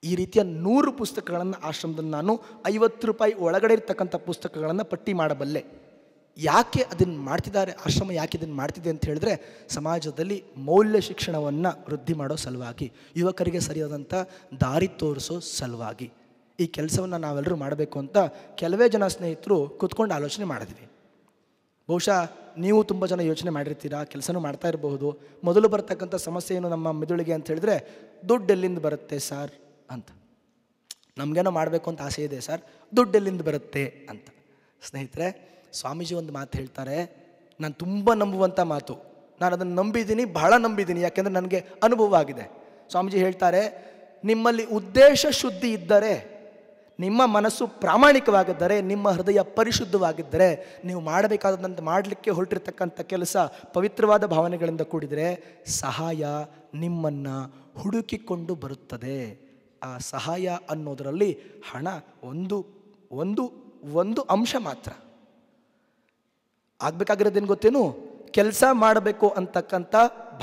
ಈ ರೀತಿಯ ನೂರು ಪುಸ್ತಕಗಳನ್ನು ಆಶ್ರಮದಲ್ಲಿ ನಾನು ಐವತ್ತು ರೂಪಾಯಿ ಒಳಗಡೆ ಇರ್ತಕ್ಕಂಥ ಪುಸ್ತಕಗಳನ್ನು ಪಟ್ಟಿ ಮಾಡಬಲ್ಲೆ ಯಾಕೆ ಅದನ್ನು ಮಾಡ್ತಿದ್ದಾರೆ ಆಶ್ರಮ ಯಾಕೆ ಇದನ್ನು ಮಾಡ್ತಿದೆ ಅಂತ ಹೇಳಿದ್ರೆ ಸಮಾಜದಲ್ಲಿ ಮೌಲ್ಯ ಶಿಕ್ಷಣವನ್ನು ವೃದ್ಧಿ ಮಾಡೋ ಸಲುವಾಗಿ ಯುವಕರಿಗೆ ಸರಿಯಾದಂಥ ದಾರಿ ತೋರಿಸೋ ಸಲುವಾಗಿ ಈ ಕೆಲಸವನ್ನು ನಾವೆಲ್ಲರೂ ಮಾಡಬೇಕು ಅಂತ ಕೆಲವೇ ಜನ ಸ್ನೇಹಿತರು ಕೂತ್ಕೊಂಡು ಆಲೋಚನೆ ಮಾಡಿದ್ವಿ ಬಹುಶಃ ನೀವು ತುಂಬ ಜನ ಯೋಚನೆ ಮಾಡಿರ್ತೀರಾ ಕೆಲಸನೂ ಮಾಡ್ತಾ ಇರಬಹುದು ಮೊದಲು ಬರ್ತಕ್ಕಂಥ ಸಮಸ್ಯೆ ಏನು ನಮ್ಮ ಮೆದುಳಿಗೆ ಅಂತ ಹೇಳಿದ್ರೆ ದುಡ್ಡು ಎಲ್ಲಿಂದ ಬರುತ್ತೆ ಸಾರ್ ಅಂತ ನಮಗೇನೋ ಮಾಡಬೇಕು ಅಂತ ಆಸೆ ಇದೆ ಸರ್ ದುಡ್ಡೆಲ್ಲಿಂದ ಬರುತ್ತೆ ಅಂತ ಸ್ನೇಹಿತರೆ ಸ್ವಾಮೀಜಿ ಒಂದು ಮಾತು ಹೇಳ್ತಾರೆ ನಾನು ತುಂಬ ನಂಬುವಂಥ ಮಾತು ನಾನು ಅದನ್ನು ನಂಬಿದ್ದೀನಿ ಬಹಳ ನಂಬಿದ್ದೀನಿ ಯಾಕೆಂದರೆ ನನಗೆ ಅನುಭವ ಆಗಿದೆ ಸ್ವಾಮೀಜಿ ಹೇಳ್ತಾರೆ ನಿಮ್ಮಲ್ಲಿ ಉದ್ದೇಶ ಶುದ್ಧಿ ಇದ್ದರೆ ನಿಮ್ಮ ಮನಸ್ಸು ಪ್ರಾಮಾಣಿಕವಾಗಿದ್ದರೆ ನಿಮ್ಮ ಹೃದಯ ಪರಿಶುದ್ಧವಾಗಿದ್ದರೆ ನೀವು ಮಾಡಬೇಕಾದಂಥ ಮಾಡಲಿಕ್ಕೆ ಹೊರಟಿರ್ತಕ್ಕಂಥ ಕೆಲಸ ಪವಿತ್ರವಾದ ಭಾವನೆಗಳಿಂದ ಕೂಡಿದರೆ ಸಹಾಯ ನಿಮ್ಮನ್ನು ಹುಡುಕಿಕೊಂಡು ಬರುತ್ತದೆ ಆ ಸಹಾಯ ಅನ್ನೋದರಲ್ಲಿ ಹಣ ಒಂದು ಒಂದು ಒಂದು ಅಂಶ ಮಾತ್ರ ಆಗಬೇಕಾಗಿರೋದೇನು ಗೊತ್ತೇನು ಕೆಲಸ ಮಾಡಬೇಕು ಅಂತಕ್ಕಂಥ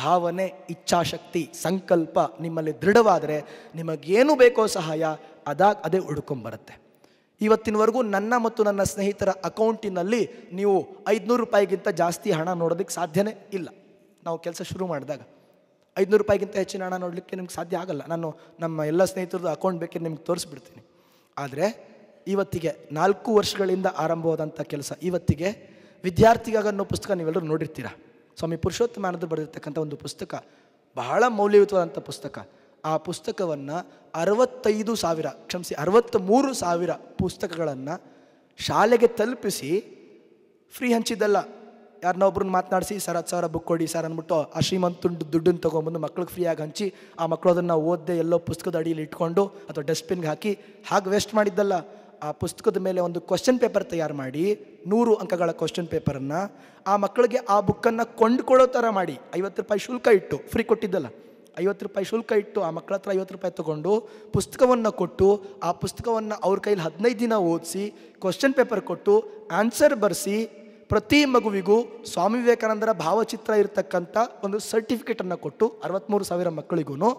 ಭಾವನೆ ಇಚ್ಛಾಶಕ್ತಿ ಸಂಕಲ್ಪ ನಿಮ್ಮಲ್ಲಿ ದೃಢವಾದರೆ ನಿಮಗೇನು ಬೇಕೋ ಸಹಾಯ ಅದಾಗ ಅದೇ ಹುಡ್ಕೊಂಬರುತ್ತೆ ಇವತ್ತಿನವರೆಗೂ ನನ್ನ ಮತ್ತು ನನ್ನ ಸ್ನೇಹಿತರ ಅಕೌಂಟಿನಲ್ಲಿ ನೀವು ಐದುನೂರು ರೂಪಾಯಿಗಿಂತ ಜಾಸ್ತಿ ಹಣ ನೋಡೋದಕ್ಕೆ ಸಾಧ್ಯವೇ ಇಲ್ಲ ನಾವು ಕೆಲಸ ಶುರು ಮಾಡಿದಾಗ ಐದುನೂರು ರೂಪಾಯಿಗಿಂತ ಹೆಚ್ಚಿನ ಹಣ ನೋಡಲಿಕ್ಕೆ ನಿಮ್ಗೆ ಸಾಧ್ಯ ಆಗಲ್ಲ ನಾನು ನಮ್ಮ ಎಲ್ಲ ಸ್ನೇಹಿತರದ್ದು ಅಕೌಂಟ್ ಬೇಕೇ ನಿಮ್ಗೆ ತೋರಿಸ್ಬಿಡ್ತೀನಿ ಆದರೆ ಇವತ್ತಿಗೆ ನಾಲ್ಕು ವರ್ಷಗಳಿಂದ ಆರಂಭವಾದಂಥ ಕೆಲಸ ಇವತ್ತಿಗೆ ವಿದ್ಯಾರ್ಥಿಗಾಗ ಅನ್ನೋ ಪುಸ್ತಕ ನೀವೆಲ್ಲರೂ ನೋಡಿರ್ತೀರ ಸ್ವಾಮಿ ಪುರುಷೋತ್ತಮಾನದ್ದು ಬರೆದಿರ್ತಕ್ಕಂಥ ಒಂದು ಪುಸ್ತಕ ಬಹಳ ಮೌಲ್ಯಯುತವಾದಂಥ ಪುಸ್ತಕ ಆ ಪುಸ್ತಕವನ್ನು ಅರವತ್ತೈದು ಸಾವಿರ ಕ್ಷಮಿಸಿ ಅರವತ್ತ ಮೂರು ಸಾವಿರ ಪುಸ್ತಕಗಳನ್ನು ಶಾಲೆಗೆ ತಲುಪಿಸಿ ಫ್ರೀ ಹಂಚಿದ್ದಲ್ಲ ಯಾರನ್ನೊಬ್ರನ್ನ ಮಾತನಾಡಿಸಿ ಸರ್ ಹತ್ತು ಸಾವಿರ ಬುಕ್ ಕೊಡಿ ಸರ್ ಅಂದ್ಬಿಟ್ಟು ಆ ತುಂಡು ದುಡ್ಡನ್ನು ತೊಗೊಂಬಂದು ಮಕ್ಳಿಗೆ ಫ್ರೀಯಾಗಿ ಹಂಚಿ ಆ ಮಕ್ಕಳು ಅದನ್ನು ಓದದೆ ಎಲ್ಲೋ ಪುಸ್ತಕದ ಅಡಿಯಲ್ಲಿ ಇಟ್ಕೊಂಡು ಅಥವಾ ಡಸ್ಟ್ಬಿನ್ಗೆ ಹಾಕಿ ಹಾಗೆ ವೇಸ್ಟ್ ಮಾಡಿದ್ದಲ್ಲ ಆ ಪುಸ್ತಕದ ಮೇಲೆ ಒಂದು ಕ್ವಶನ್ ಪೇಪರ್ ತಯಾರು ಮಾಡಿ ನೂರು ಅಂಕಗಳ ಕ್ವಶನ್ ಪೇಪರನ್ನು ಆ ಮಕ್ಕಳಿಗೆ ಆ ಬುಕ್ಕನ್ನು ಕೊಂಡುಕೊಳ್ಳೋ ಥರ ಮಾಡಿ ಐವತ್ತು ರೂಪಾಯಿ ಶುಲ್ಕ ಇಟ್ಟು ಫ್ರೀ ಕೊಟ್ಟಿದ್ದಲ್ಲ ಐವತ್ತು ರೂಪಾಯಿ ಶುಲ್ಕ ಇಟ್ಟು ಆ ಮಕ್ಕಳ ಹತ್ರ ಐವತ್ತು ರೂಪಾಯಿ ತೊಗೊಂಡು ಪುಸ್ತಕವನ್ನು ಕೊಟ್ಟು ಆ ಪುಸ್ತಕವನ್ನು ಅವ್ರ ಕೈಲಿ ಹದಿನೈದು ದಿನ ಓದಿಸಿ ಕ್ವಶನ್ ಪೇಪರ್ ಕೊಟ್ಟು ಆನ್ಸರ್ ಬರೆಸಿ ಪ್ರತಿ ಮಗುವಿಗೂ ಸ್ವಾಮಿ ವಿವೇಕಾನಂದರ ಭಾವಚಿತ್ರ ಇರತಕ್ಕಂಥ ಒಂದು ಸರ್ಟಿಫಿಕೇಟನ್ನು ಕೊಟ್ಟು ಅರವತ್ತ್ಮೂರು ಸಾವಿರ ಮಕ್ಕಳಿಗೂ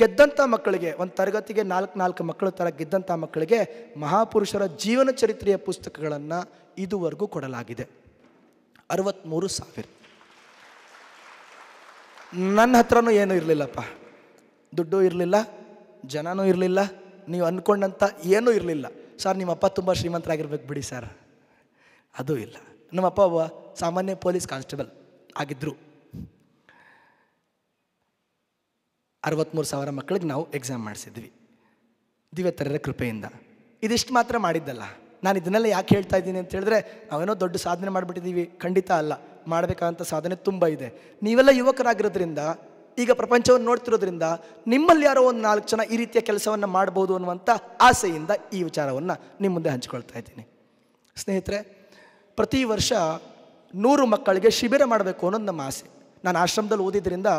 ಗೆದ್ದಂಥ ಮಕ್ಕಳಿಗೆ ಒಂದು ತರಗತಿಗೆ ನಾಲ್ಕು ನಾಲ್ಕು ಮಕ್ಕಳ ಥರ ಗೆದ್ದಂಥ ಮಕ್ಕಳಿಗೆ ಮಹಾಪುರುಷರ ಜೀವನ ಚರಿತ್ರೆಯ ಪುಸ್ತಕಗಳನ್ನು ಇದುವರೆಗೂ ಕೊಡಲಾಗಿದೆ ಅರವತ್ತ್ಮೂರು ಸಾವಿರ ನನ್ನ ಹತ್ರನೂ ಏನೂ ಇರಲಿಲ್ಲಪ್ಪ ದುಡ್ಡು ಇರಲಿಲ್ಲ ಜನನೂ ಇರಲಿಲ್ಲ ನೀವು ಅಂದ್ಕೊಂಡಂಥ ಏನೂ ಇರಲಿಲ್ಲ ಸರ್ ನಿಮ್ಮಪ್ಪ ತುಂಬ ಶ್ರೀಮಂತರಾಗಿರ್ಬೇಕು ಬಿಡಿ ಸರ್ ಅದೂ ಇಲ್ಲ ನಮ್ಮ ಅಪ್ಪ ಸಾಮಾನ್ಯ ಪೊಲೀಸ್ ಕಾನ್ಸ್ಟೇಬಲ್ ಆಗಿದ್ದರು ಅರವತ್ತ್ಮೂರು ಸಾವಿರ ಮಕ್ಕಳಿಗೆ ನಾವು ಎಕ್ಸಾಮ್ ಮಾಡಿಸಿದ್ವಿ ದಿವ್ಯತರರ ಕೃಪೆಯಿಂದ ಇದಿಷ್ಟು ಮಾತ್ರ ಮಾಡಿದ್ದಲ್ಲ ನಾನು ಇದನ್ನೆಲ್ಲ ಯಾಕೆ ಹೇಳ್ತಾ ಇದ್ದೀನಿ ಅಂತ ಹೇಳಿದ್ರೆ ನಾವೇನೋ ದೊಡ್ಡ ಸಾಧನೆ ಮಾಡಿಬಿಟ್ಟಿದ್ದೀವಿ ಖಂಡಿತ ಅಲ್ಲ ಮಾಡಬೇಕಾದಂಥ ಸಾಧನೆ ತುಂಬ ಇದೆ ನೀವೆಲ್ಲ ಯುವಕರಾಗಿರೋದ್ರಿಂದ ಈಗ ಪ್ರಪಂಚವನ್ನು ನೋಡ್ತಿರೋದ್ರಿಂದ ನಿಮ್ಮಲ್ಲಿ ಯಾರೋ ಒಂದು ನಾಲ್ಕು ಜನ ಈ ರೀತಿಯ ಕೆಲಸವನ್ನು ಮಾಡ್ಬೋದು ಅನ್ನುವಂಥ ಆಸೆಯಿಂದ ಈ ವಿಚಾರವನ್ನು ನಿಮ್ಮ ಮುಂದೆ ಹಂಚಿಕೊಳ್ತಾ ಇದ್ದೀನಿ ಸ್ನೇಹಿತರೆ ಪ್ರತಿ ವರ್ಷ ನೂರು ಮಕ್ಕಳಿಗೆ ಶಿಬಿರ ಮಾಡಬೇಕು ಅನ್ನೋದು ನಮ್ಮ ಆಸೆ ನಾನು ಆಶ್ರಮದಲ್ಲಿ ಓದಿದ್ದರಿಂದ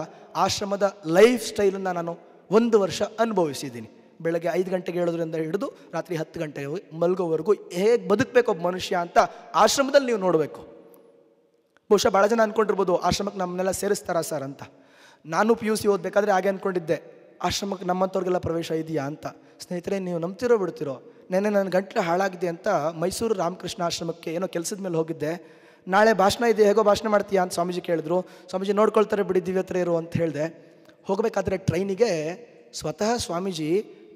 ಆಶ್ರಮದ ಲೈಫ್ ಸ್ಟೈಲನ್ನು ನಾನು ಒಂದು ವರ್ಷ ಅನುಭವಿಸಿದ್ದೀನಿ ಬೆಳಗ್ಗೆ ಐದು ಗಂಟೆಗೆ ಹೇಳೋದ್ರಿಂದ ಹಿಡಿದು ರಾತ್ರಿ ಹತ್ತು ಗಂಟೆ ಮಲ್ಗೋವರೆಗೂ ಹೇಗೆ ಬದುಕಬೇಕು ಒಬ್ಬ ಮನುಷ್ಯ ಅಂತ ಆಶ್ರಮದಲ್ಲಿ ನೀವು ನೋಡಬೇಕು ಬಹುಶಃ ಭಾಳ ಜನ ಅಂದ್ಕೊಂಡಿರ್ಬೋದು ಆಶ್ರಮಕ್ಕೆ ನಮ್ಮನ್ನೆಲ್ಲ ಸೇರಿಸ್ತಾರಾ ಸರ್ ಅಂತ ನಾನು ಪಿ ಯು ಸಿ ಓದಬೇಕಾದ್ರೆ ಹಾಗೆ ಅಂದ್ಕೊಂಡಿದ್ದೆ ಆಶ್ರಮಕ್ಕೆ ನಮ್ಮಂಥವ್ರಿಗೆಲ್ಲ ಪ್ರವೇಶ ಇದೆಯಾ ಅಂತ ಸ್ನೇಹಿತರೆ ನೀವು ನಂಬ್ತಿರೋ ಬಿಡ್ತಿರೋ ನೆನ್ನೆ ನನ್ನ ಗಂಟ್ಲು ಹಾಳಾಗಿದೆ ಅಂತ ಮೈಸೂರು ರಾಮಕೃಷ್ಣ ಆಶ್ರಮಕ್ಕೆ ಏನೋ ಕೆಲಸದ ಮೇಲೆ ಹೋಗಿದ್ದೆ ನಾಳೆ ಭಾಷಣ ಇದೆ ಹೇಗೋ ಭಾಷಣ ಮಾಡ್ತೀಯಾ ಅಂತ ಸ್ವಾಮೀಜಿ ಕೇಳಿದ್ರು ಸ್ವಾಮೀಜಿ ನೋಡ್ಕೊಳ್ತಾರೆ ಬಿಡಿ ಹತ್ರ ಇರು ಅಂತ ಹೇಳಿದೆ ಹೋಗಬೇಕಾದ್ರೆ ಟ್ರೈನಿಗೆ ಸ್ವತಃ ಸ್ವಾಮೀಜಿ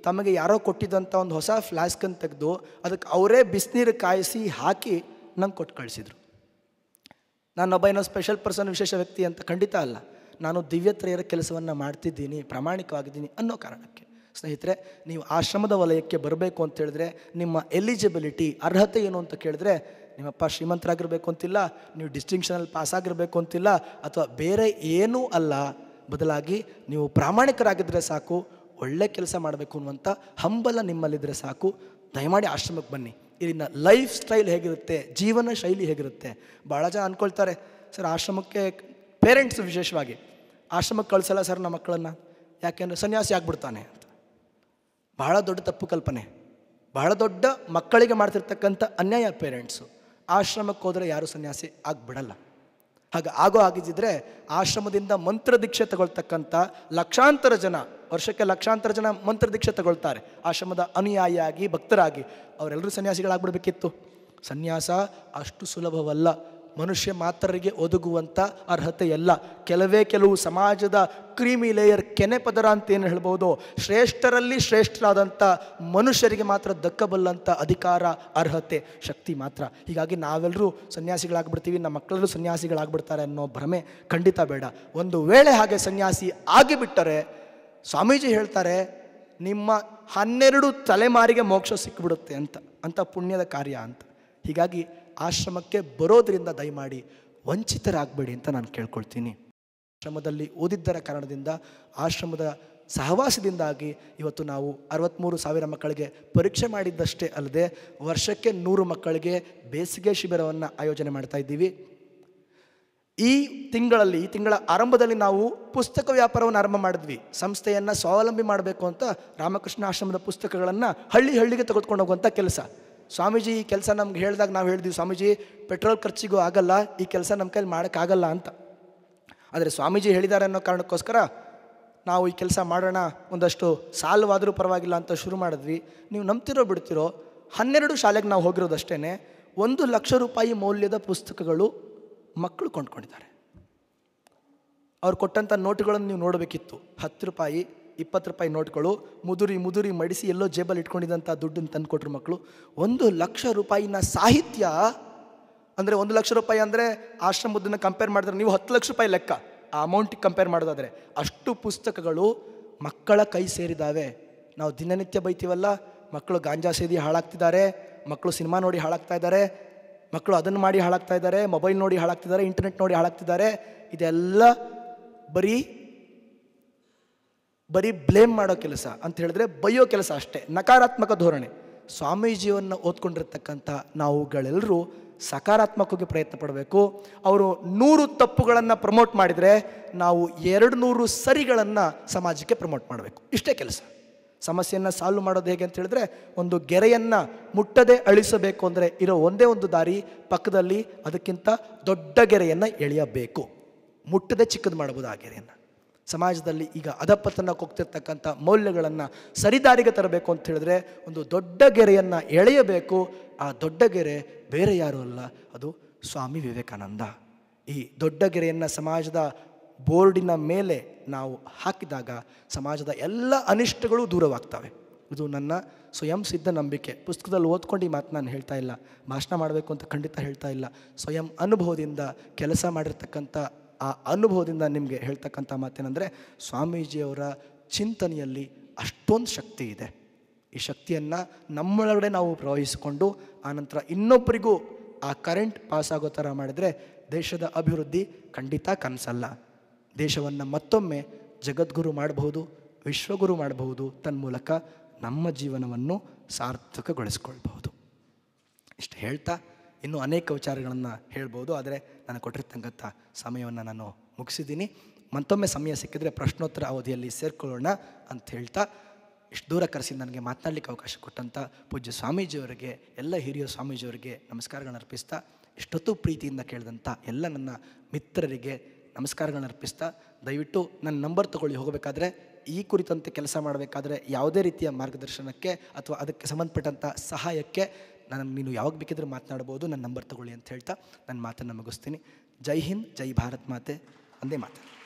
ತಮಗೆ ಯಾರೋ ಕೊಟ್ಟಿದ್ದಂಥ ಒಂದು ಹೊಸ ಫ್ಲಾಸ್ಕನ್ನು ತೆಗೆದು ಅದಕ್ಕೆ ಅವರೇ ಬಿಸಿನೀರು ಕಾಯಿಸಿ ಹಾಕಿ ನಂಗೆ ಕೊಟ್ಟು ಕಳಿಸಿದರು ನಾನೊಬ್ಬ ಏನೋ ಸ್ಪೆಷಲ್ ಪರ್ಸನ್ ವಿಶೇಷ ವ್ಯಕ್ತಿ ಅಂತ ಖಂಡಿತ ಅಲ್ಲ ನಾನು ದಿವ್ಯತ್ರಯರ ಕೆಲಸವನ್ನು ಮಾಡ್ತಿದ್ದೀನಿ ಪ್ರಾಮಾಣಿಕವಾಗಿದ್ದೀನಿ ಅನ್ನೋ ಕಾರಣಕ್ಕೆ ಸ್ನೇಹಿತರೆ ನೀವು ಆಶ್ರಮದ ವಲಯಕ್ಕೆ ಬರಬೇಕು ಅಂತ ಹೇಳಿದ್ರೆ ನಿಮ್ಮ ಎಲಿಜಿಬಿಲಿಟಿ ಅರ್ಹತೆ ಏನು ಅಂತ ಕೇಳಿದ್ರೆ ನಿಮ್ಮಪ್ಪ ಶ್ರೀಮಂತರಾಗಿರಬೇಕು ಅಂತಿಲ್ಲ ನೀವು ಡಿಸ್ಟಿಂಕ್ಷನಲ್ಲಿ ಪಾಸ್ ಆಗಿರಬೇಕು ಅಂತಿಲ್ಲ ಅಥವಾ ಬೇರೆ ಏನೂ ಅಲ್ಲ ಬದಲಾಗಿ ನೀವು ಪ್ರಾಮಾಣಿಕರಾಗಿದ್ದರೆ ಸಾಕು ಒಳ್ಳೆ ಕೆಲಸ ಮಾಡಬೇಕು ಅನ್ನುವಂಥ ಹಂಬಲ ನಿಮ್ಮಲ್ಲಿದ್ದರೆ ಸಾಕು ದಯಮಾಡಿ ಆಶ್ರಮಕ್ಕೆ ಬನ್ನಿ ಇಲ್ಲಿನ ಲೈಫ್ ಸ್ಟೈಲ್ ಹೇಗಿರುತ್ತೆ ಜೀವನ ಶೈಲಿ ಹೇಗಿರುತ್ತೆ ಭಾಳ ಜನ ಅಂದ್ಕೊಳ್ತಾರೆ ಸರ್ ಆಶ್ರಮಕ್ಕೆ ಪೇರೆಂಟ್ಸ್ ವಿಶೇಷವಾಗಿ ಆಶ್ರಮಕ್ಕೆ ಕಳಿಸಲ್ಲ ಸರ್ ನಮ್ಮ ಮಕ್ಕಳನ್ನು ಯಾಕೆಂದರೆ ಸನ್ಯಾಸಿ ಆಗ್ಬಿಡ್ತಾನೆ ಬಹಳ ದೊಡ್ಡ ತಪ್ಪು ಕಲ್ಪನೆ ಬಹಳ ದೊಡ್ಡ ಮಕ್ಕಳಿಗೆ ಮಾಡ್ತಿರ್ತಕ್ಕಂಥ ಅನ್ಯಾಯ ಪೇರೆಂಟ್ಸು ಆಶ್ರಮಕ್ಕೆ ಹೋದರೆ ಯಾರೂ ಸನ್ಯಾಸಿ ಆಗಿಬಿಡಲ್ಲ ಹಾಗೆ ಆಗೋ ಆಗಿದ್ದರೆ ಆಶ್ರಮದಿಂದ ಮಂತ್ರ ದೀಕ್ಷೆ ತಗೊಳ್ತಕ್ಕಂಥ ಲಕ್ಷಾಂತರ ಜನ ವರ್ಷಕ್ಕೆ ಲಕ್ಷಾಂತರ ಜನ ಮಂತ್ರ ದೀಕ್ಷೆ ತಗೊಳ್ತಾರೆ ಆಶ್ರಮದ ಅನುಯಾಯಿಯಾಗಿ ಭಕ್ತರಾಗಿ ಅವರೆಲ್ಲರೂ ಸನ್ಯಾಸಿಗಳಾಗ್ಬಿಡ್ಬೇಕಿತ್ತು ಸನ್ಯಾಸ ಅಷ್ಟು ಸುಲಭವಲ್ಲ ಮನುಷ್ಯ ಮಾತ್ರರಿಗೆ ಒದಗುವಂಥ ಅರ್ಹತೆಯಲ್ಲ ಕೆಲವೇ ಕೆಲವು ಸಮಾಜದ ಕ್ರೀಮಿ ಲೇಯರ್ ಕೆನೆ ಪದರ ಅಂತ ಏನು ಹೇಳ್ಬೋದು ಶ್ರೇಷ್ಠರಲ್ಲಿ ಶ್ರೇಷ್ಠರಾದಂಥ ಮನುಷ್ಯರಿಗೆ ಮಾತ್ರ ದಕ್ಕಬಲ್ಲಂಥ ಅಧಿಕಾರ ಅರ್ಹತೆ ಶಕ್ತಿ ಮಾತ್ರ ಹೀಗಾಗಿ ನಾವೆಲ್ಲರೂ ಸನ್ಯಾಸಿಗಳಾಗ್ಬಿಡ್ತೀವಿ ನಮ್ಮ ಮಕ್ಕಳಲ್ಲೂ ಸನ್ಯಾಸಿಗಳಾಗ್ಬಿಡ್ತಾರೆ ಅನ್ನೋ ಭ್ರಮೆ ಖಂಡಿತ ಬೇಡ ಒಂದು ವೇಳೆ ಹಾಗೆ ಸನ್ಯಾಸಿ ಆಗಿಬಿಟ್ಟರೆ ಸ್ವಾಮೀಜಿ ಹೇಳ್ತಾರೆ ನಿಮ್ಮ ಹನ್ನೆರಡು ತಲೆಮಾರಿಗೆ ಮೋಕ್ಷ ಸಿಕ್ಕಿಬಿಡುತ್ತೆ ಅಂತ ಅಂತ ಪುಣ್ಯದ ಕಾರ್ಯ ಅಂತ ಹೀಗಾಗಿ ಆಶ್ರಮಕ್ಕೆ ಬರೋದರಿಂದ ದಯಮಾಡಿ ವಂಚಿತರಾಗಬೇಡಿ ಅಂತ ನಾನು ಕೇಳ್ಕೊಳ್ತೀನಿ ಆಶ್ರಮದಲ್ಲಿ ಓದಿದ್ದರ ಕಾರಣದಿಂದ ಆಶ್ರಮದ ಸಹವಾಸದಿಂದಾಗಿ ಇವತ್ತು ನಾವು ಅರವತ್ತ್ಮೂರು ಸಾವಿರ ಮಕ್ಕಳಿಗೆ ಪರೀಕ್ಷೆ ಮಾಡಿದ್ದಷ್ಟೇ ಅಲ್ಲದೆ ವರ್ಷಕ್ಕೆ ನೂರು ಮಕ್ಕಳಿಗೆ ಬೇಸಿಗೆ ಶಿಬಿರವನ್ನು ಆಯೋಜನೆ ಮಾಡ್ತಾ ಇದ್ದೀವಿ ಈ ತಿಂಗಳಲ್ಲಿ ಈ ತಿಂಗಳ ಆರಂಭದಲ್ಲಿ ನಾವು ಪುಸ್ತಕ ವ್ಯಾಪಾರವನ್ನು ಆರಂಭ ಮಾಡಿದ್ವಿ ಸಂಸ್ಥೆಯನ್ನು ಸ್ವಾವಲಂಬಿ ಮಾಡಬೇಕು ಅಂತ ರಾಮಕೃಷ್ಣ ಆಶ್ರಮದ ಪುಸ್ತಕಗಳನ್ನು ಹಳ್ಳಿ ಹಳ್ಳಿಗೆ ತೆಗೆದುಕೊಂಡು ಹೋಗುವಂಥ ಕೆಲಸ ಸ್ವಾಮೀಜಿ ಈ ಕೆಲಸ ನಮ್ಗೆ ಹೇಳಿದಾಗ ನಾವು ಹೇಳಿದ್ವಿ ಸ್ವಾಮೀಜಿ ಪೆಟ್ರೋಲ್ ಖರ್ಚಿಗೂ ಆಗಲ್ಲ ಈ ಕೆಲಸ ನಮ್ಮ ಕೈಲಿ ಮಾಡೋಕ್ಕಾಗಲ್ಲ ಅಂತ ಆದರೆ ಸ್ವಾಮೀಜಿ ಹೇಳಿದ್ದಾರೆ ಅನ್ನೋ ಕಾರಣಕ್ಕೋಸ್ಕರ ನಾವು ಈ ಕೆಲಸ ಮಾಡೋಣ ಒಂದಷ್ಟು ಸಾಲವಾದರೂ ಪರವಾಗಿಲ್ಲ ಅಂತ ಶುರು ಮಾಡಿದ್ವಿ ನೀವು ನಂಬ್ತಿರೋ ಬಿಡ್ತಿರೋ ಹನ್ನೆರಡು ಶಾಲೆಗೆ ನಾವು ಹೋಗಿರೋದಷ್ಟೇ ಒಂದು ಲಕ್ಷ ರೂಪಾಯಿ ಮೌಲ್ಯದ ಪುಸ್ತಕಗಳು ಮಕ್ಕಳು ಕೊಂಡ್ಕೊಂಡಿದ್ದಾರೆ ಅವ್ರು ಕೊಟ್ಟಂಥ ನೋಟುಗಳನ್ನು ನೀವು ನೋಡಬೇಕಿತ್ತು ಹತ್ತು ರೂಪಾಯಿ ಇಪ್ಪತ್ತು ರೂಪಾಯಿ ನೋಟ್ಗಳು ಮುದುರಿ ಮುದುರಿ ಮಡಿಸಿ ಎಲ್ಲೋ ಜೇಬಲ್ಲಿ ಇಟ್ಕೊಂಡಿದ್ದಂಥ ದುಡ್ಡನ್ನು ತಂದು ಮಕ್ಕಳು ಒಂದು ಲಕ್ಷ ರೂಪಾಯಿನ ಸಾಹಿತ್ಯ ಅಂದರೆ ಒಂದು ಲಕ್ಷ ರೂಪಾಯಿ ಅಂದರೆ ಆಶ್ರಮದನ್ನು ಕಂಪೇರ್ ಮಾಡಿದ್ರೆ ನೀವು ಹತ್ತು ಲಕ್ಷ ರೂಪಾಯಿ ಲೆಕ್ಕ ಆ ಅಮೌಂಟಿಗೆ ಕಂಪೇರ್ ಮಾಡೋದಾದರೆ ಅಷ್ಟು ಪುಸ್ತಕಗಳು ಮಕ್ಕಳ ಕೈ ಸೇರಿದಾವೆ ನಾವು ದಿನನಿತ್ಯ ಬೈತೀವಲ್ಲ ಮಕ್ಕಳು ಗಾಂಜಾ ಸೇದಿ ಹಾಳಾಗ್ತಿದ್ದಾರೆ ಮಕ್ಕಳು ಸಿನಿಮಾ ನೋಡಿ ಹಾಳಾಗ್ತಾ ಇದ್ದಾರೆ ಮಕ್ಕಳು ಅದನ್ನು ಮಾಡಿ ಹಾಳಾಗ್ತಾ ಇದ್ದಾರೆ ಮೊಬೈಲ್ ನೋಡಿ ಹಾಳಾಗ್ತಿದ್ದಾರೆ ಇಂಟರ್ನೆಟ್ ನೋಡಿ ಹಾಳಾಗ್ತಿದ್ದಾರೆ ಇದೆಲ್ಲ ಬರೀ ಬರೀ ಬ್ಲೇಮ್ ಮಾಡೋ ಕೆಲಸ ಅಂತ ಹೇಳಿದ್ರೆ ಬೈಯೋ ಕೆಲಸ ಅಷ್ಟೇ ನಕಾರಾತ್ಮಕ ಧೋರಣೆ ಸ್ವಾಮೀಜಿಯನ್ನು ಓದ್ಕೊಂಡಿರ್ತಕ್ಕಂಥ ನಾವುಗಳೆಲ್ಲರೂ ಸಕಾರಾತ್ಮಕವಾಗಿ ಪ್ರಯತ್ನ ಪಡಬೇಕು ಅವರು ನೂರು ತಪ್ಪುಗಳನ್ನು ಪ್ರಮೋಟ್ ಮಾಡಿದರೆ ನಾವು ಎರಡು ನೂರು ಸರಿಗಳನ್ನು ಸಮಾಜಕ್ಕೆ ಪ್ರಮೋಟ್ ಮಾಡಬೇಕು ಇಷ್ಟೇ ಕೆಲಸ ಸಮಸ್ಯೆಯನ್ನು ಸಾಲ್ವ್ ಮಾಡೋದು ಹೇಗೆ ಅಂತ ಹೇಳಿದ್ರೆ ಒಂದು ಗೆರೆಯನ್ನು ಮುಟ್ಟದೆ ಅಳಿಸಬೇಕು ಅಂದರೆ ಇರೋ ಒಂದೇ ಒಂದು ದಾರಿ ಪಕ್ಕದಲ್ಲಿ ಅದಕ್ಕಿಂತ ದೊಡ್ಡ ಗೆರೆಯನ್ನು ಎಳೆಯಬೇಕು ಮುಟ್ಟದೆ ಚಿಕ್ಕದು ಮಾಡಬಹುದು ಆ ಗೆರೆಯನ್ನು ಸಮಾಜದಲ್ಲಿ ಈಗ ಅಧಪತನಕ್ಕೆ ಹೋಗ್ತಿರ್ತಕ್ಕಂಥ ಮೌಲ್ಯಗಳನ್ನು ಸರಿದಾರಿಗೆ ತರಬೇಕು ಅಂತ ಹೇಳಿದ್ರೆ ಒಂದು ದೊಡ್ಡ ಗೆರೆಯನ್ನು ಎಳೆಯಬೇಕು ಆ ದೊಡ್ಡ ಗೆರೆ ಬೇರೆ ಯಾರೂ ಅಲ್ಲ ಅದು ಸ್ವಾಮಿ ವಿವೇಕಾನಂದ ಈ ದೊಡ್ಡ ಗೆರೆಯನ್ನು ಸಮಾಜದ ಬೋರ್ಡಿನ ಮೇಲೆ ನಾವು ಹಾಕಿದಾಗ ಸಮಾಜದ ಎಲ್ಲ ಅನಿಷ್ಟಗಳು ದೂರವಾಗ್ತವೆ ಇದು ನನ್ನ ಸ್ವಯಂ ಸಿದ್ಧ ನಂಬಿಕೆ ಪುಸ್ತಕದಲ್ಲಿ ಓದ್ಕೊಂಡು ಈ ಮಾತು ನಾನು ಹೇಳ್ತಾ ಇಲ್ಲ ಭಾಷಣ ಮಾಡಬೇಕು ಅಂತ ಖಂಡಿತ ಹೇಳ್ತಾ ಇಲ್ಲ ಸ್ವಯಂ ಅನುಭವದಿಂದ ಕೆಲಸ ಮಾಡಿರ್ತಕ್ಕಂಥ ಆ ಅನುಭವದಿಂದ ನಿಮಗೆ ಹೇಳ್ತಕ್ಕಂಥ ಮಾತೇನೆಂದರೆ ಸ್ವಾಮೀಜಿಯವರ ಚಿಂತನೆಯಲ್ಲಿ ಅಷ್ಟೊಂದು ಶಕ್ತಿ ಇದೆ ಈ ಶಕ್ತಿಯನ್ನು ನಮ್ಮೊಳಗಡೆ ನಾವು ಪ್ರವಹಿಸಿಕೊಂಡು ಆನಂತರ ಇನ್ನೊಬ್ಬರಿಗೂ ಆ ಕರೆಂಟ್ ಪಾಸ್ ಆಗೋ ಥರ ಮಾಡಿದರೆ ದೇಶದ ಅಭಿವೃದ್ಧಿ ಖಂಡಿತ ಕನಸಲ್ಲ ದೇಶವನ್ನು ಮತ್ತೊಮ್ಮೆ ಜಗದ್ಗುರು ಮಾಡಬಹುದು ವಿಶ್ವಗುರು ಮಾಡಬಹುದು ತನ್ಮೂಲಕ ನಮ್ಮ ಜೀವನವನ್ನು ಸಾರ್ಥಕಗೊಳಿಸ್ಕೊಳ್ಬಹುದು ಇಷ್ಟು ಹೇಳ್ತಾ ಇನ್ನೂ ಅನೇಕ ವಿಚಾರಗಳನ್ನು ಹೇಳ್ಬೋದು ಆದರೆ ನಾನು ಕೊಟ್ಟಿರ್ತಕ್ಕಂಥ ಸಮಯವನ್ನು ನಾನು ಮುಗಿಸಿದ್ದೀನಿ ಮತ್ತೊಮ್ಮೆ ಸಮಯ ಸಿಕ್ಕಿದ್ರೆ ಪ್ರಶ್ನೋತ್ತರ ಅವಧಿಯಲ್ಲಿ ಸೇರಿಕೊಳ್ಳೋಣ ಅಂತ ಹೇಳ್ತಾ ಇಷ್ಟು ದೂರ ಕರೆಸಿ ನನಗೆ ಮಾತನಾಡಲಿಕ್ಕೆ ಅವಕಾಶ ಕೊಟ್ಟಂಥ ಪೂಜ್ಯ ಸ್ವಾಮೀಜಿಯವರಿಗೆ ಎಲ್ಲ ಹಿರಿಯ ಸ್ವಾಮೀಜಿಯವರಿಗೆ ನಮಸ್ಕಾರಗಳನ್ನು ಅರ್ಪಿಸ್ತಾ ಇಷ್ಟೊತ್ತು ಪ್ರೀತಿಯಿಂದ ಕೇಳಿದಂಥ ಎಲ್ಲ ನನ್ನ ಮಿತ್ರರಿಗೆ ನಮಸ್ಕಾರಗಳನ್ನು ಅರ್ಪಿಸ್ತಾ ದಯವಿಟ್ಟು ನನ್ನ ನಂಬರ್ ತಗೊಳ್ಳಿ ಹೋಗಬೇಕಾದ್ರೆ ಈ ಕುರಿತಂತೆ ಕೆಲಸ ಮಾಡಬೇಕಾದ್ರೆ ಯಾವುದೇ ರೀತಿಯ ಮಾರ್ಗದರ್ಶನಕ್ಕೆ ಅಥವಾ ಅದಕ್ಕೆ ಸಂಬಂಧಪಟ್ಟಂಥ ಸಹಾಯಕ್ಕೆ ನಾನು ನೀನು ಯಾವಾಗ ಬೇಕಿದ್ರೆ ಮಾತನಾಡ್ಬೋದು ನನ್ನ ನಂಬರ್ ತಗೊಳ್ಳಿ ಅಂತ ಹೇಳ್ತಾ ನನ್ನ ಮಾತನ್ನು ಮುಗಿಸ್ತೀನಿ ಜೈ ಹಿಂದ್ ಜೈ ಭಾರತ್ ಮಾತೆ ಒಂದೇ ಮಾತು